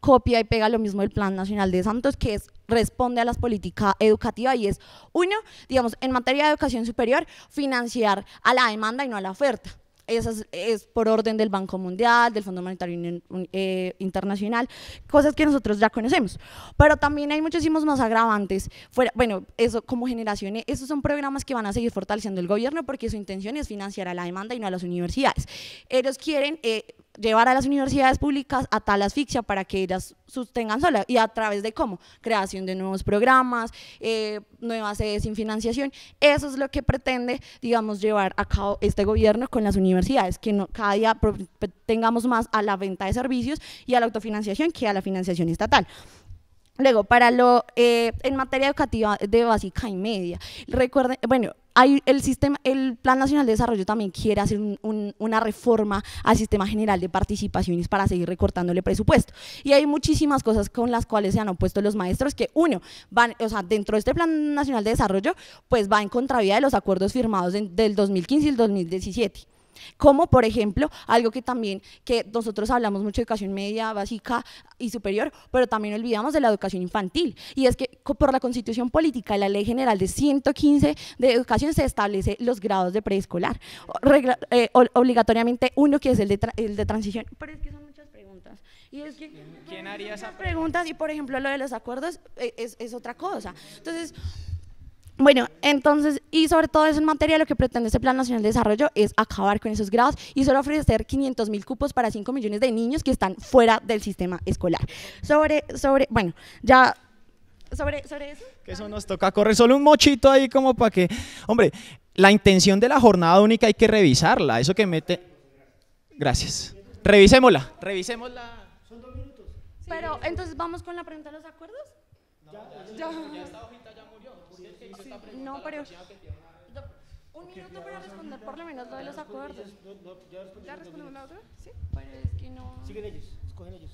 copia y pega lo mismo del Plan Nacional de Santos, que es responde a las políticas educativas y es, uno, digamos, en materia de educación superior, financiar a la demanda y no a la oferta. eso es, por orden del Banco Mundial, del Fondo Monetario eh, Internacional, cosas que nosotros ya conocemos. Pero también hay muchísimos más agravantes. bueno, eso como generaciones, esos son programas que van a seguir fortaleciendo el gobierno porque su intención es financiar a la demanda y no a las universidades. Ellos quieren eh, llevar a las universidades públicas a tal asfixia para que ellas sostengan sola y a través de cómo, creación de nuevos programas, eh, nuevas sedes sin financiación, eso es lo que pretende, digamos, llevar a cabo este gobierno con las universidades, que cada día tengamos más a la venta de servicios y a la autofinanciación que a la financiación estatal. Luego, para lo, eh, en materia educativa de básica y media, recuerden, bueno, hay el sistema, el Plan Nacional de Desarrollo también quiere hacer una reforma al sistema general de participaciones para seguir recortándole presupuesto. Y hay muchísimas cosas con las cuales se han opuesto los maestros que, uno, o sea, dentro de este Plan Nacional de Desarrollo, pues va en contravía de los acuerdos firmados del 2015 y el 2017. Como por ejemplo, algo que también, que nosotros hablamos mucho de educación media, básica y superior, pero también olvidamos de la educación infantil. Y es que por la constitución política y la ley general de 115 de educación se establece los grados de preescolar. Eh, obligatoriamente uno que es el de, el de transición. Pero es que son muchas preguntas. Y es que, ¿Quién, haría esas preguntas? Y por ejemplo, lo de los acuerdos es, eh, es, es otra cosa. Entonces, bueno, entonces, y sobre todo eso en materia, lo que pretende este Plan Nacional de Desarrollo es acabar con esos grados y solo ofrecer 500 mil cupos para 5 millones de niños que están fuera del sistema escolar. Sobre, sobre, bueno, ya sobre, sobre, eso. Que eso nos toca correr solo un mochito ahí como para que, hombre, la intención de la jornada única hay que revisarla, eso que mete... Gracias. Revisémosla, revisémosla. Son dos minutos. Pero entonces vamos con la pregunta de los acuerdos. ya, ya, ya, no, pero... Un minuto para responder por lo menos lo de los acuerdos. ¿Ya respondemos la otra? Sí. Pero es que no... Siguen ellos, escogen ellos.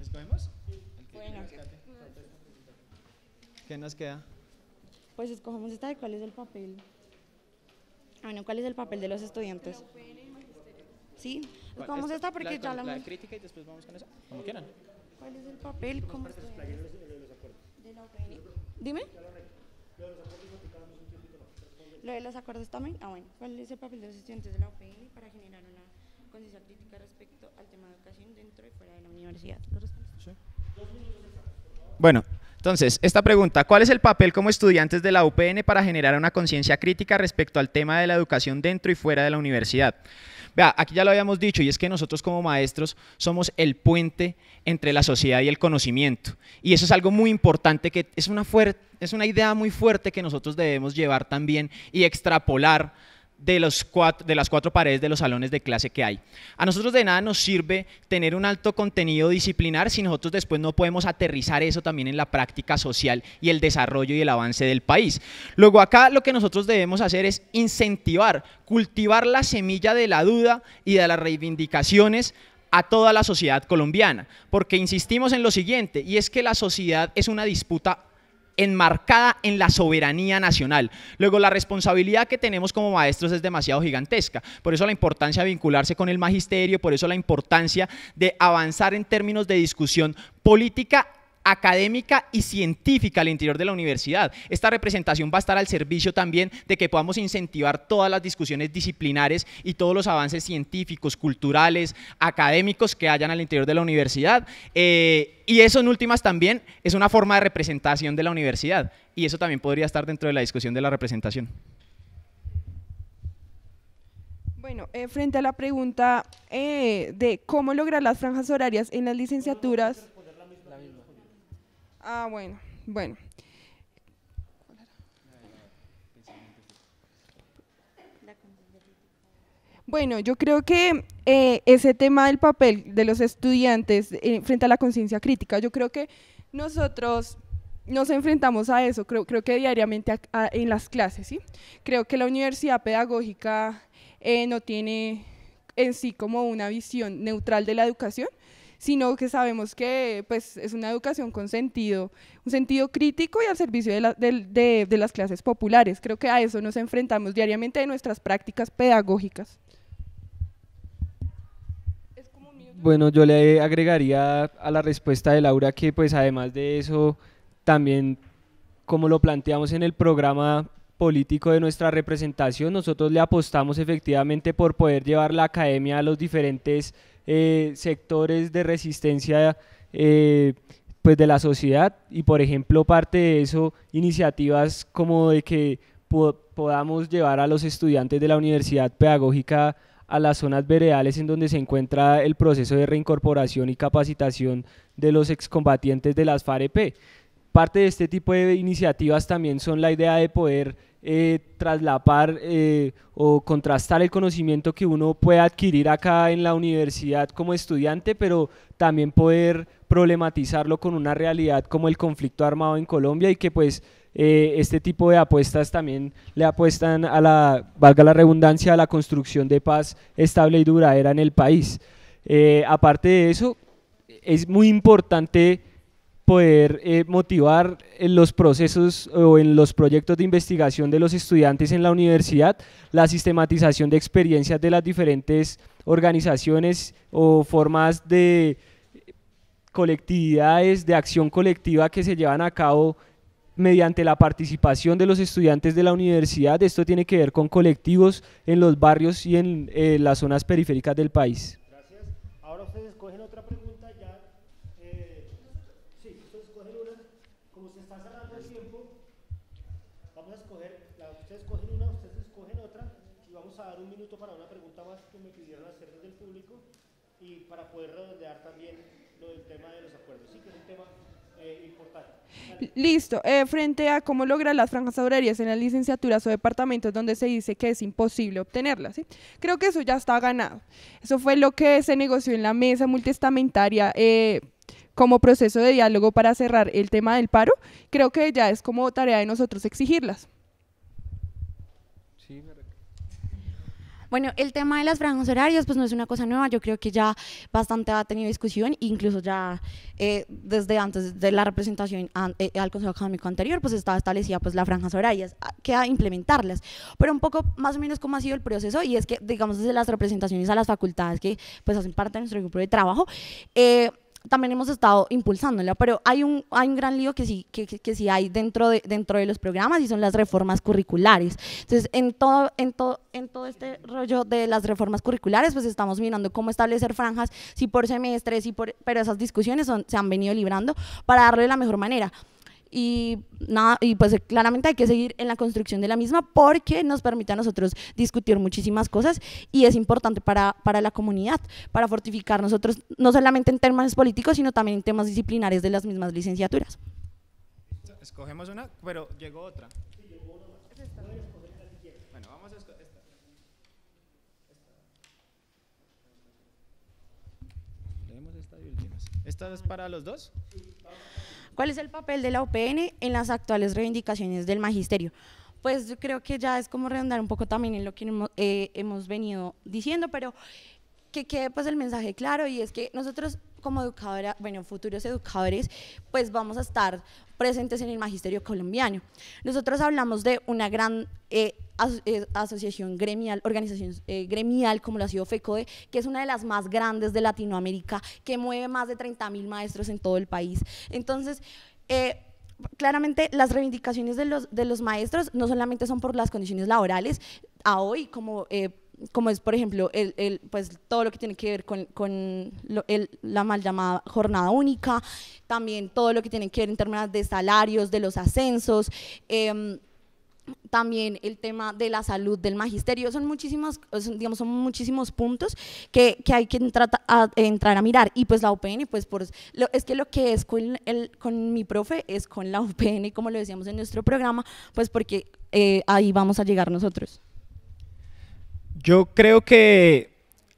¿Escogemos? Bueno. ¿Qué nos queda? Pues escogemos esta de cuál es el papel. Bueno, ah, ¿cuál es el papel de los estudiantes? Sí, escogemos esta, porque ya la... La crítica vamos con ¿Cuál es el papel? ¿Cómo de Dime. Lo de los acuerdos también. Ah, bueno. ¿Cuál es el papel de los estudiantes de la UPN para generar una conciencia crítica respecto al tema de la educación dentro y fuera de la universidad? Bueno, entonces, esta pregunta, ¿cuál es el papel como estudiantes de la UPN para generar una conciencia crítica respecto al tema de la educación dentro y fuera de la universidad? aquí ya lo habíamos dicho y es que nosotros como maestros somos el puente entre la sociedad y el conocimiento. Y eso es algo muy importante que es una, es una idea muy fuerte que nosotros debemos llevar también y extrapolar de, de las cuatro paredes de los salones de clase que hay. A nosotros de nada nos sirve tener un alto contenido disciplinar si nosotros después no podemos aterrizar eso también en la práctica social y el desarrollo y el avance del país. Luego acá lo que nosotros debemos hacer es incentivar, cultivar la semilla de la duda y de las reivindicaciones a toda la sociedad colombiana, porque insistimos en lo siguiente, y es que la sociedad es una disputa enmarcada en la soberanía nacional. Luego, la responsabilidad que tenemos como maestros es demasiado gigantesca. Por eso la importancia de vincularse con el magisterio, por eso la importancia de avanzar en términos de discusión política académica y científica al interior de la universidad. Esta representación va a estar al servicio también de que podamos incentivar todas las discusiones disciplinares y todos los avances científicos, culturales, académicos que hayan al interior de la universidad. Eh, y eso en últimas también es una forma de representación de la universidad. Y eso también podría estar dentro de la discusión de la representación. Bueno, eh, frente a la pregunta eh, de cómo lograr las franjas horarias en las licenciaturas, Ah, bueno, bueno. Bueno, yo creo que eh, ese tema del papel de los estudiantes eh, frente a la conciencia crítica, yo creo que nosotros nos enfrentamos a eso, creo, creo que diariamente en las clases, ¿sí? Creo que la universidad pedagógica eh, no tiene en sí como una visión neutral de la educación, sino que sabemos que pues, es una educación con sentido, un sentido crítico y al servicio de, las clases populares. Creo que a eso nos enfrentamos diariamente en nuestras prácticas pedagógicas. Bueno, yo le agregaría a la respuesta de Laura que pues además de eso, también como lo planteamos en el programa político de nuestra representación, nosotros le apostamos efectivamente por poder llevar la academia a los diferentes eh, sectores de resistencia eh, pues de la sociedad y por ejemplo parte de eso iniciativas como de que podamos llevar a los estudiantes de la universidad pedagógica a las zonas veredales en donde se encuentra el proceso de reincorporación y capacitación de los excombatientes de las FAREP. Parte de este tipo de iniciativas también son la idea de poder eh, traslapar eh, o contrastar el conocimiento que uno puede adquirir acá en la universidad como estudiante, pero también poder problematizarlo con una realidad como el conflicto armado en Colombia y que pues eh, este tipo de apuestas también le apuestan a la, valga la redundancia, a la construcción de paz estable y duradera en el país. aparte de eso, es muy importante poder eh, motivar en los procesos o en los proyectos de investigación de los estudiantes en la universidad, la sistematización de experiencias de las diferentes organizaciones o formas de colectividades, de acción colectiva que se llevan a cabo mediante la participación de los estudiantes de la universidad. Esto tiene que ver con colectivos en los barrios y en eh, las zonas periféricas del país. Gracias. Ahora ustedes escogen otra Listo. Eh, frente a cómo lograr las franjas horarias en las licenciaturas o departamentos donde se dice que es imposible obtenerlas, creo que eso ya está ganado. Eso fue lo que se negoció en la mesa multiestamentaria. Eh, como proceso de diálogo para cerrar el tema del paro, creo que ya es como tarea de nosotros exigirlas. Bueno, el tema de las franjas horarias, pues no es una cosa nueva, yo creo que ya bastante ha tenido discusión, incluso ya eh, desde antes de la representación eh, al Consejo Académico anterior, pues estaba establecida pues las franjas horarias, queda implementarlas, pero un poco más o menos cómo ha sido el proceso y es que, digamos, desde las representaciones a las facultades que pues hacen parte de nuestro grupo de trabajo, eh, también hemos estado impulsándola, pero hay un, hay un gran lío que sí, que, sí hay dentro de, dentro de los programas y son las reformas curriculares. Entonces, en todo, en, todo, en todo este rollo de las reformas curriculares, pues estamos mirando cómo establecer franjas, si por semestres, si por, pero esas discusiones son, se han venido librando para darle de la mejor manera y, nada, y pues claramente hay que seguir en la construcción de la misma porque nos permite a nosotros discutir muchísimas cosas y es importante para, para la comunidad, para fortificar nosotros no solamente en temas políticos, sino también en temas disciplinares de las mismas licenciaturas. Escogemos una, pero llegó otra. Bueno, vamos esta. es para los dos? Sí, ¿Cuál es el papel de la OPN en las actuales reivindicaciones del magisterio? Pues yo creo que ya es como redondar un poco también en lo que eh, hemos, venido diciendo, pero que quede pues el mensaje claro y es que nosotros como educadora, bueno, futuros educadores, pues vamos a estar presentes en el magisterio colombiano. Nosotros hablamos de una gran eh, eh, asociación gremial, organización eh, gremial como lo ha sido FECODE, que es una de las más grandes de Latinoamérica, que mueve más de 30 mil maestros en todo el país. Entonces, eh, claramente las reivindicaciones de los, de los maestros no solamente son por las condiciones laborales, a hoy como como es, por ejemplo, el, el, pues, todo lo que tiene que ver con, con la mal llamada jornada única, también todo lo que tiene que ver en términos de salarios, de los ascensos. Eh, también el tema de la salud del magisterio, son muchísimas, digamos, son muchísimos puntos que, hay que entrar a, mirar, y pues la UPN, pues por, es que lo que es con, mi profe es con la UPN, como lo decíamos en nuestro programa, pues porque eh, ahí vamos a llegar nosotros. Yo creo que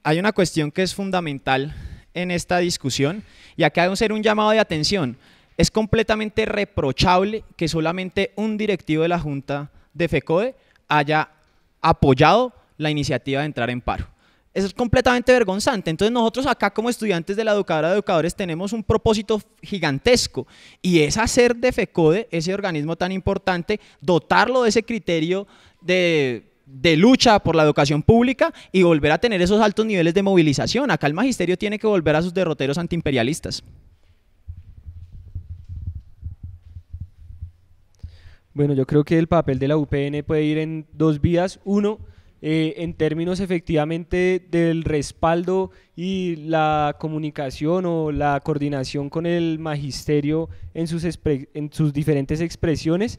hay una cuestión que es fundamental en esta discusión y acá debe ser un llamado de atención. Es completamente reprochable que solamente un directivo de la Junta de FECODE haya apoyado la iniciativa de entrar en paro. Eso es completamente vergonzante. Entonces nosotros acá como estudiantes de la educadora de educadores tenemos un propósito gigantesco y es hacer de FECODE ese organismo tan importante, dotarlo de ese criterio de de lucha por la educación pública y volver a tener esos altos niveles de movilización. Acá el magisterio tiene que volver a sus derroteros antiimperialistas. Bueno, yo creo que el papel de la UPN puede ir en dos vías. Uno, eh, en términos efectivamente del respaldo y la comunicación o la coordinación con el magisterio en sus, en sus diferentes expresiones,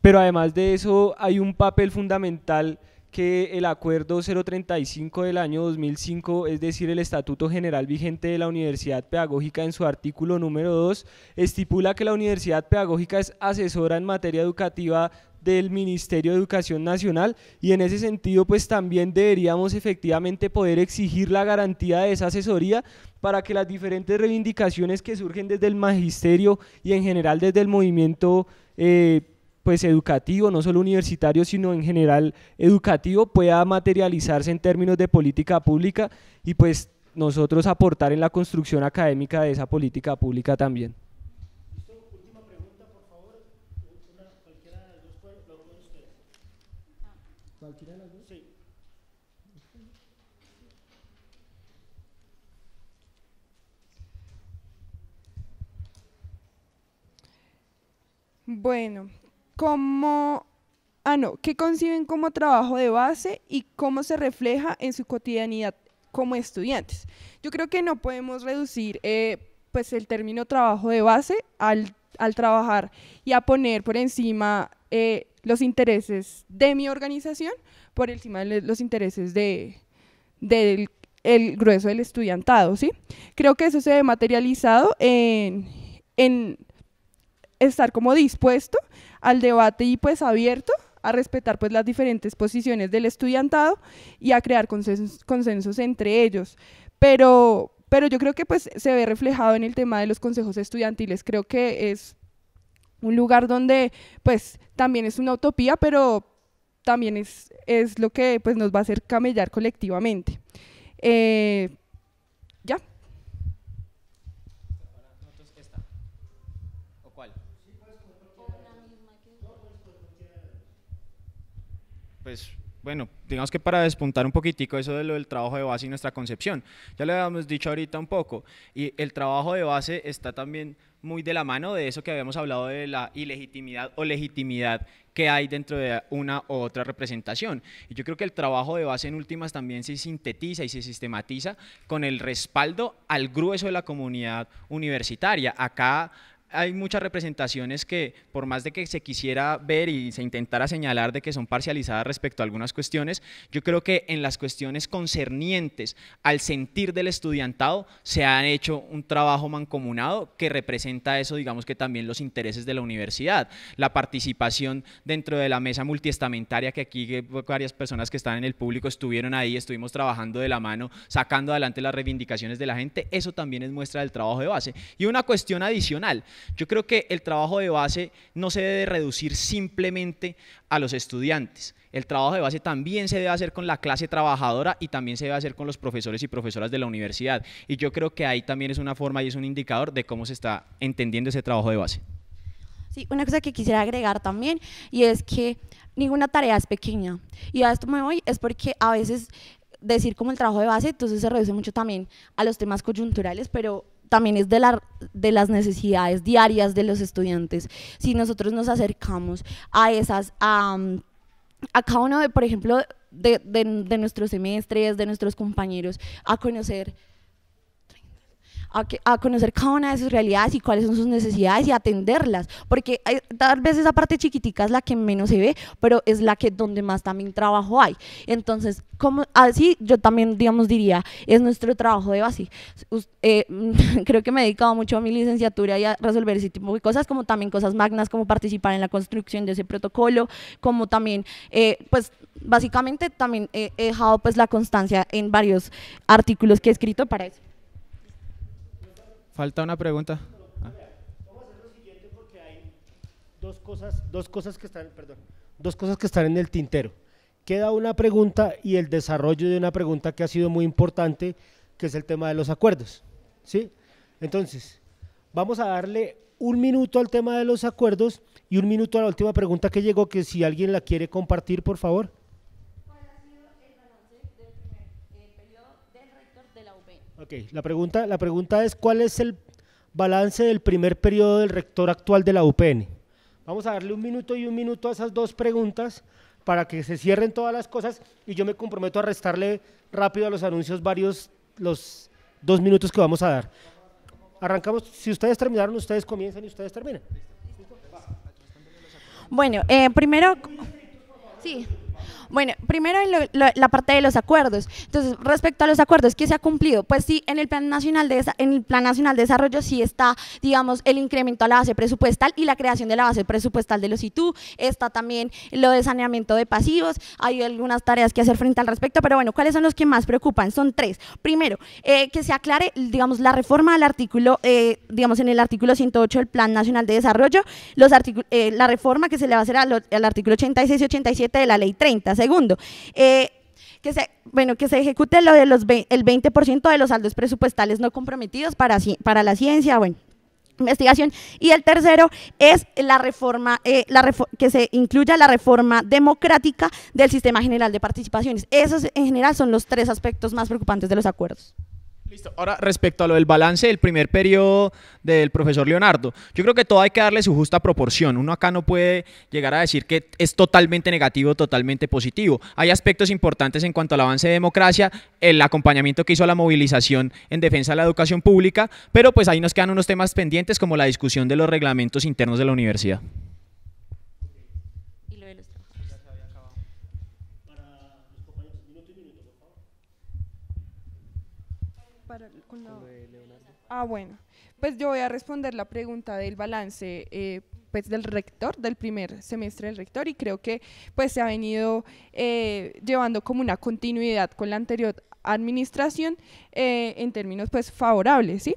pero además de eso hay un papel fundamental que el acuerdo 035 del año 2005, es decir, el Estatuto General vigente de la Universidad Pedagógica en su artículo número 2, estipula que la Universidad Pedagógica es asesora en materia educativa del Ministerio de Educación Nacional y en ese sentido pues también deberíamos efectivamente poder exigir la garantía de esa asesoría para que las diferentes reivindicaciones que surgen desde el magisterio y en general desde el movimiento eh, pues educativo, no solo universitario, sino en general educativo, pueda materializarse en términos de política pública y pues nosotros aportar en la construcción académica de esa política pública también. Bueno, como, ah no, qué conciben como trabajo de base y cómo se refleja en su cotidianidad como estudiantes. Yo creo que no podemos reducir eh, pues el término trabajo de base al, al trabajar y a poner por encima eh, los intereses de mi organización por encima de los intereses de, del el grueso del estudiantado, ¿sí? Creo que eso se ve materializado en, en estar como dispuesto al debate y pues abierto a respetar pues las diferentes posiciones del estudiantado y a crear consensos, entre ellos. Pero, pero yo creo que pues se ve reflejado en el tema de los consejos estudiantiles. Creo que es un lugar donde pues también es una utopía, pero también es, es lo que pues nos va a hacer camellar colectivamente. Eh, pues bueno, digamos que para despuntar un poquitico eso de lo del trabajo de base y nuestra concepción. Ya lo habíamos dicho ahorita un poco, y el trabajo de base está también muy de la mano de eso que habíamos hablado de la ilegitimidad o legitimidad que hay dentro de una u otra representación. Y yo creo que el trabajo de base en últimas también se sintetiza y se sistematiza con el respaldo al grueso de la comunidad universitaria. Acá hay muchas representaciones que, por más de que se quisiera ver y se intentara señalar de que son parcializadas respecto a algunas cuestiones, yo creo que en las cuestiones concernientes al sentir del estudiantado se han hecho un trabajo mancomunado que representa eso, digamos que también los intereses de la universidad, la participación dentro de la mesa multiestamentaria que aquí varias personas que están en el público estuvieron ahí, estuvimos trabajando de la mano, sacando adelante las reivindicaciones de la gente, eso también es muestra del trabajo de base. Y una cuestión adicional, yo creo que el trabajo de base no se debe reducir simplemente a los estudiantes. El trabajo de base también se debe hacer con la clase trabajadora y también se debe hacer con los profesores y profesoras de la universidad. Y yo creo que ahí también es una forma y es un indicador de cómo se está entendiendo ese trabajo de base. Sí, una cosa que quisiera agregar también y es que ninguna tarea es pequeña. Y a esto me voy es porque a veces decir como el trabajo de base, entonces se reduce mucho también a los temas coyunturales, pero también es de, la, de las necesidades diarias de los estudiantes. Si nosotros nos acercamos a esas, a, mm, cada uno de, por ejemplo, de nuestros semestres, de nuestros compañeros, a conocer a, conocer cada una de sus realidades y cuáles son sus necesidades y atenderlas, porque hay, eh, tal vez esa parte chiquitica es la que menos se ve, pero es la que donde más también trabajo hay. Entonces, así yo también, digamos, diría, es nuestro trabajo de base. Eh, creo que me he dedicado mucho a mi licenciatura y a resolver ese tipo de cosas, como también cosas magnas, como participar en la construcción de ese protocolo, como también, eh, pues, básicamente también he dejado pues la constancia en varios artículos que he escrito para eso. Falta una pregunta. Ah. dos cosas, dos cosas que están, perdón, dos cosas que están en el tintero. Queda una pregunta y el desarrollo de una pregunta que ha sido muy importante, que es el tema de los acuerdos. ¿Sí? Entonces, vamos a darle un minuto al tema de los acuerdos y un minuto a la última pregunta que llegó, que si alguien la quiere compartir, por favor. Ok, la pregunta, la pregunta es cuál es el balance del primer periodo del rector actual de la UPN. Vamos a darle un minuto y un minuto a esas dos preguntas para que se cierren todas las cosas y yo me comprometo a restarle rápido a los anuncios varios los dos minutos que vamos a dar. Arrancamos, si ustedes terminaron, ustedes comienzan y ustedes terminan. Bueno, eh, primero... Sí. Bueno, primero en la parte de los acuerdos. Entonces, respecto a los acuerdos, ¿qué se ha cumplido? Pues sí, en el Plan Nacional de, en el Plan Nacional de Desarrollo sí está, digamos, el incremento a la base presupuestal y la creación de la base presupuestal de los ITU. Está también lo de saneamiento de pasivos. Hay algunas tareas que hacer frente al respecto, pero bueno, ¿cuáles son los que más preocupan? Son tres. Primero, eh, que se aclare, digamos, la reforma al artículo, eh, digamos, en el artículo 108 del Plan Nacional de Desarrollo, los eh, la reforma que se le va a hacer al, al artículo 86 y 87 de la Ley 30, Segundo, eh, que se, bueno, que se ejecute lo de los el 20% de los saldos presupuestales no comprometidos para, para la ciencia, bueno, investigación. Y el tercero es la reforma, eh, la que se incluya la reforma democrática del sistema general de participaciones. Esos en general son los tres aspectos más preocupantes de los acuerdos. Listo. Ahora, respecto a lo del balance del primer periodo del profesor Leonardo, yo creo que todo hay que darle su justa proporción. Uno acá no puede llegar a decir que es totalmente negativo, totalmente positivo. Hay aspectos importantes en cuanto al avance de democracia, el acompañamiento que hizo a la movilización en defensa de la educación pública, pero pues ahí nos quedan unos temas pendientes como la discusión de los reglamentos internos de la universidad. Ah, bueno. Pues yo voy a responder la pregunta del balance eh, pues del rector, del primer semestre del rector, y creo que pues se ha venido eh, llevando como una continuidad con la anterior administración eh, en términos pues favorables, ¿sí?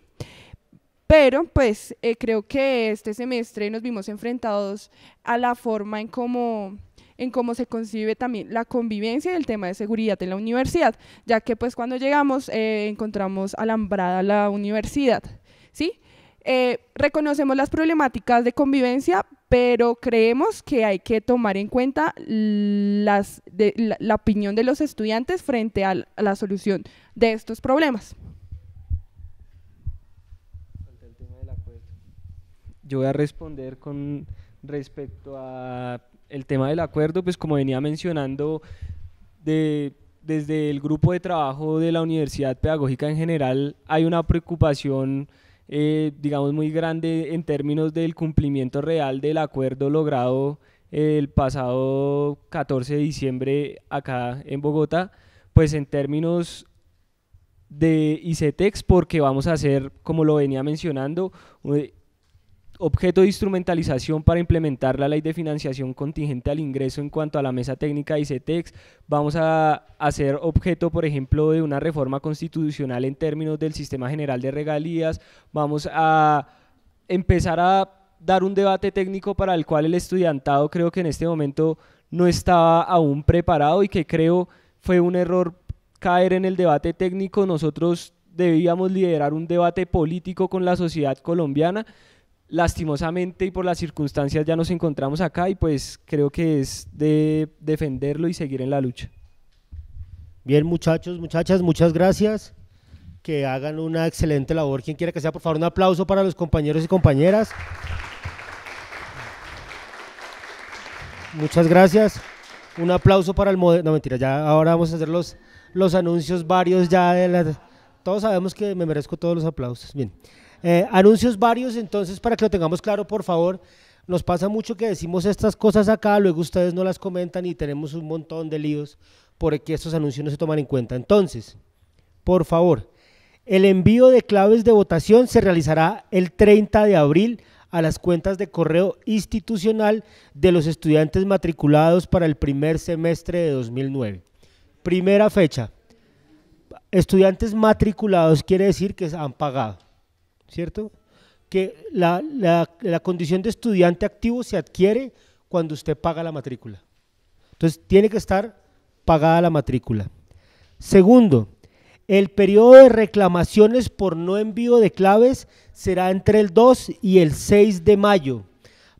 Pero pues creo que este semestre nos vimos enfrentados a la forma en cómo en cómo se concibe también la convivencia y el tema de seguridad en la universidad, ya que pues cuando llegamos eh, encontramos alambrada la universidad, ¿sí? Eh, reconocemos las problemáticas de convivencia, pero creemos que hay que tomar en cuenta las, la, opinión de los estudiantes frente a la solución de estos problemas. Yo voy a responder con respecto a el tema del acuerdo, pues como venía mencionando, de, desde el grupo de trabajo de la Universidad Pedagógica en general hay una preocupación, eh, digamos, muy grande en términos del cumplimiento real del acuerdo logrado eh, el pasado 14 de diciembre acá en Bogotá, pues en términos de ICETEX, porque vamos a hacer, como lo venía mencionando, eh, objeto de instrumentalización para implementar la ley de financiación contingente al ingreso en cuanto a la mesa técnica de ICETEX. Vamos a hacer objeto, por ejemplo, de una reforma constitucional en términos del sistema general de regalías. Vamos a empezar a dar un debate técnico para el cual el estudiantado creo que en este momento no estaba aún preparado y que creo fue un error caer en el debate técnico. Nosotros debíamos liderar un debate político con la sociedad colombiana lastimosamente y por las circunstancias ya nos encontramos acá y pues creo que es de defenderlo y seguir en la lucha. Bien muchachos, muchachas, muchas gracias. Que hagan una excelente labor. Quien quiera que sea, por favor, un aplauso para los compañeros y compañeras. Muchas gracias. Un aplauso para el modelo. No, mentira, ya ahora vamos a hacer los, los anuncios varios ya de la... Todos sabemos que me merezco todos los aplausos. Bien. Eh, anuncios varios, entonces, para que lo tengamos claro, por favor. Nos pasa mucho que decimos estas cosas acá, luego ustedes no las comentan y tenemos un montón de líos porque estos anuncios no se toman en cuenta. Entonces, por favor, el envío de claves de votación se realizará el 30 de abril a las cuentas de correo institucional de los estudiantes matriculados para el primer semestre de 2009. Primera fecha. Estudiantes matriculados quiere decir que han pagado. ¿cierto? Que la, condición de estudiante activo se adquiere cuando usted paga la matrícula. Entonces, tiene que estar pagada la matrícula. Segundo, el periodo de reclamaciones por no envío de claves será entre el 2 y el 6 de mayo,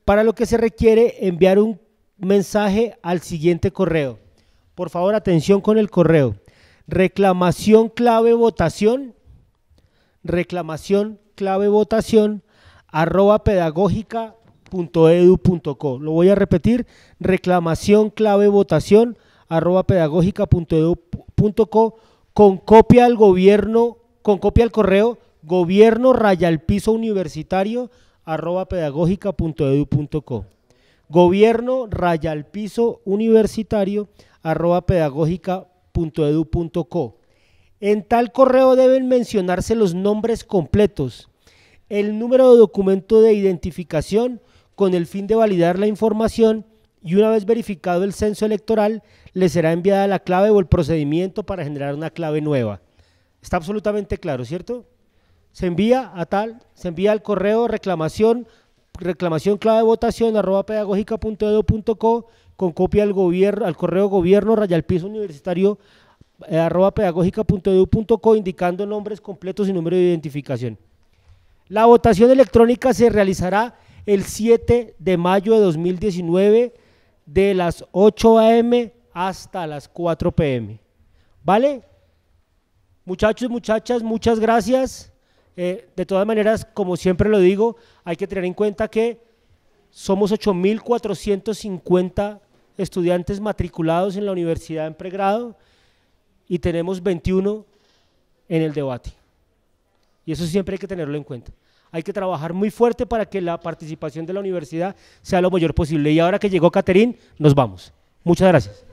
para lo que se requiere enviar un mensaje al siguiente correo. Por favor, atención con el correo. Reclamación clave votación, reclamación clave votación arroba pedagógica Lo voy a repetir, reclamación clave votación arroba pedagógica.edu.co con copia al gobierno, con copia al correo gobierno raya al piso universitario arroba pedagógica.edu.co. Gobierno raya al piso universitario arroba pedagógica.edu.co. En tal correo deben mencionarse los nombres completos, el número de documento de identificación con el fin de validar la información y una vez verificado el censo electoral, le será enviada la clave o el procedimiento para generar una clave nueva. Está absolutamente claro, ¿cierto? Se envía a tal, se envía al correo reclamación, reclamación clave de votación arroba pedagógica.edu.co con copia al, gobierno, al correo gobierno rayalpiso universitario eh, arroba pedagógica.edu.co indicando nombres completos y número de identificación. La votación electrónica se realizará el 7 de mayo de 2019 de las 8 a.m. hasta las 4 p.m. ¿Vale? Muchachos, muchachas, muchas gracias. Eh, de todas maneras, como siempre lo digo, hay que tener en cuenta que somos 8.450 estudiantes matriculados en la universidad en pregrado y tenemos 21 en el debate. Y eso siempre hay que tenerlo en cuenta. Hay que trabajar muy fuerte para que la participación de la universidad sea lo mayor posible. Y ahora que llegó Caterín, nos vamos. Muchas gracias.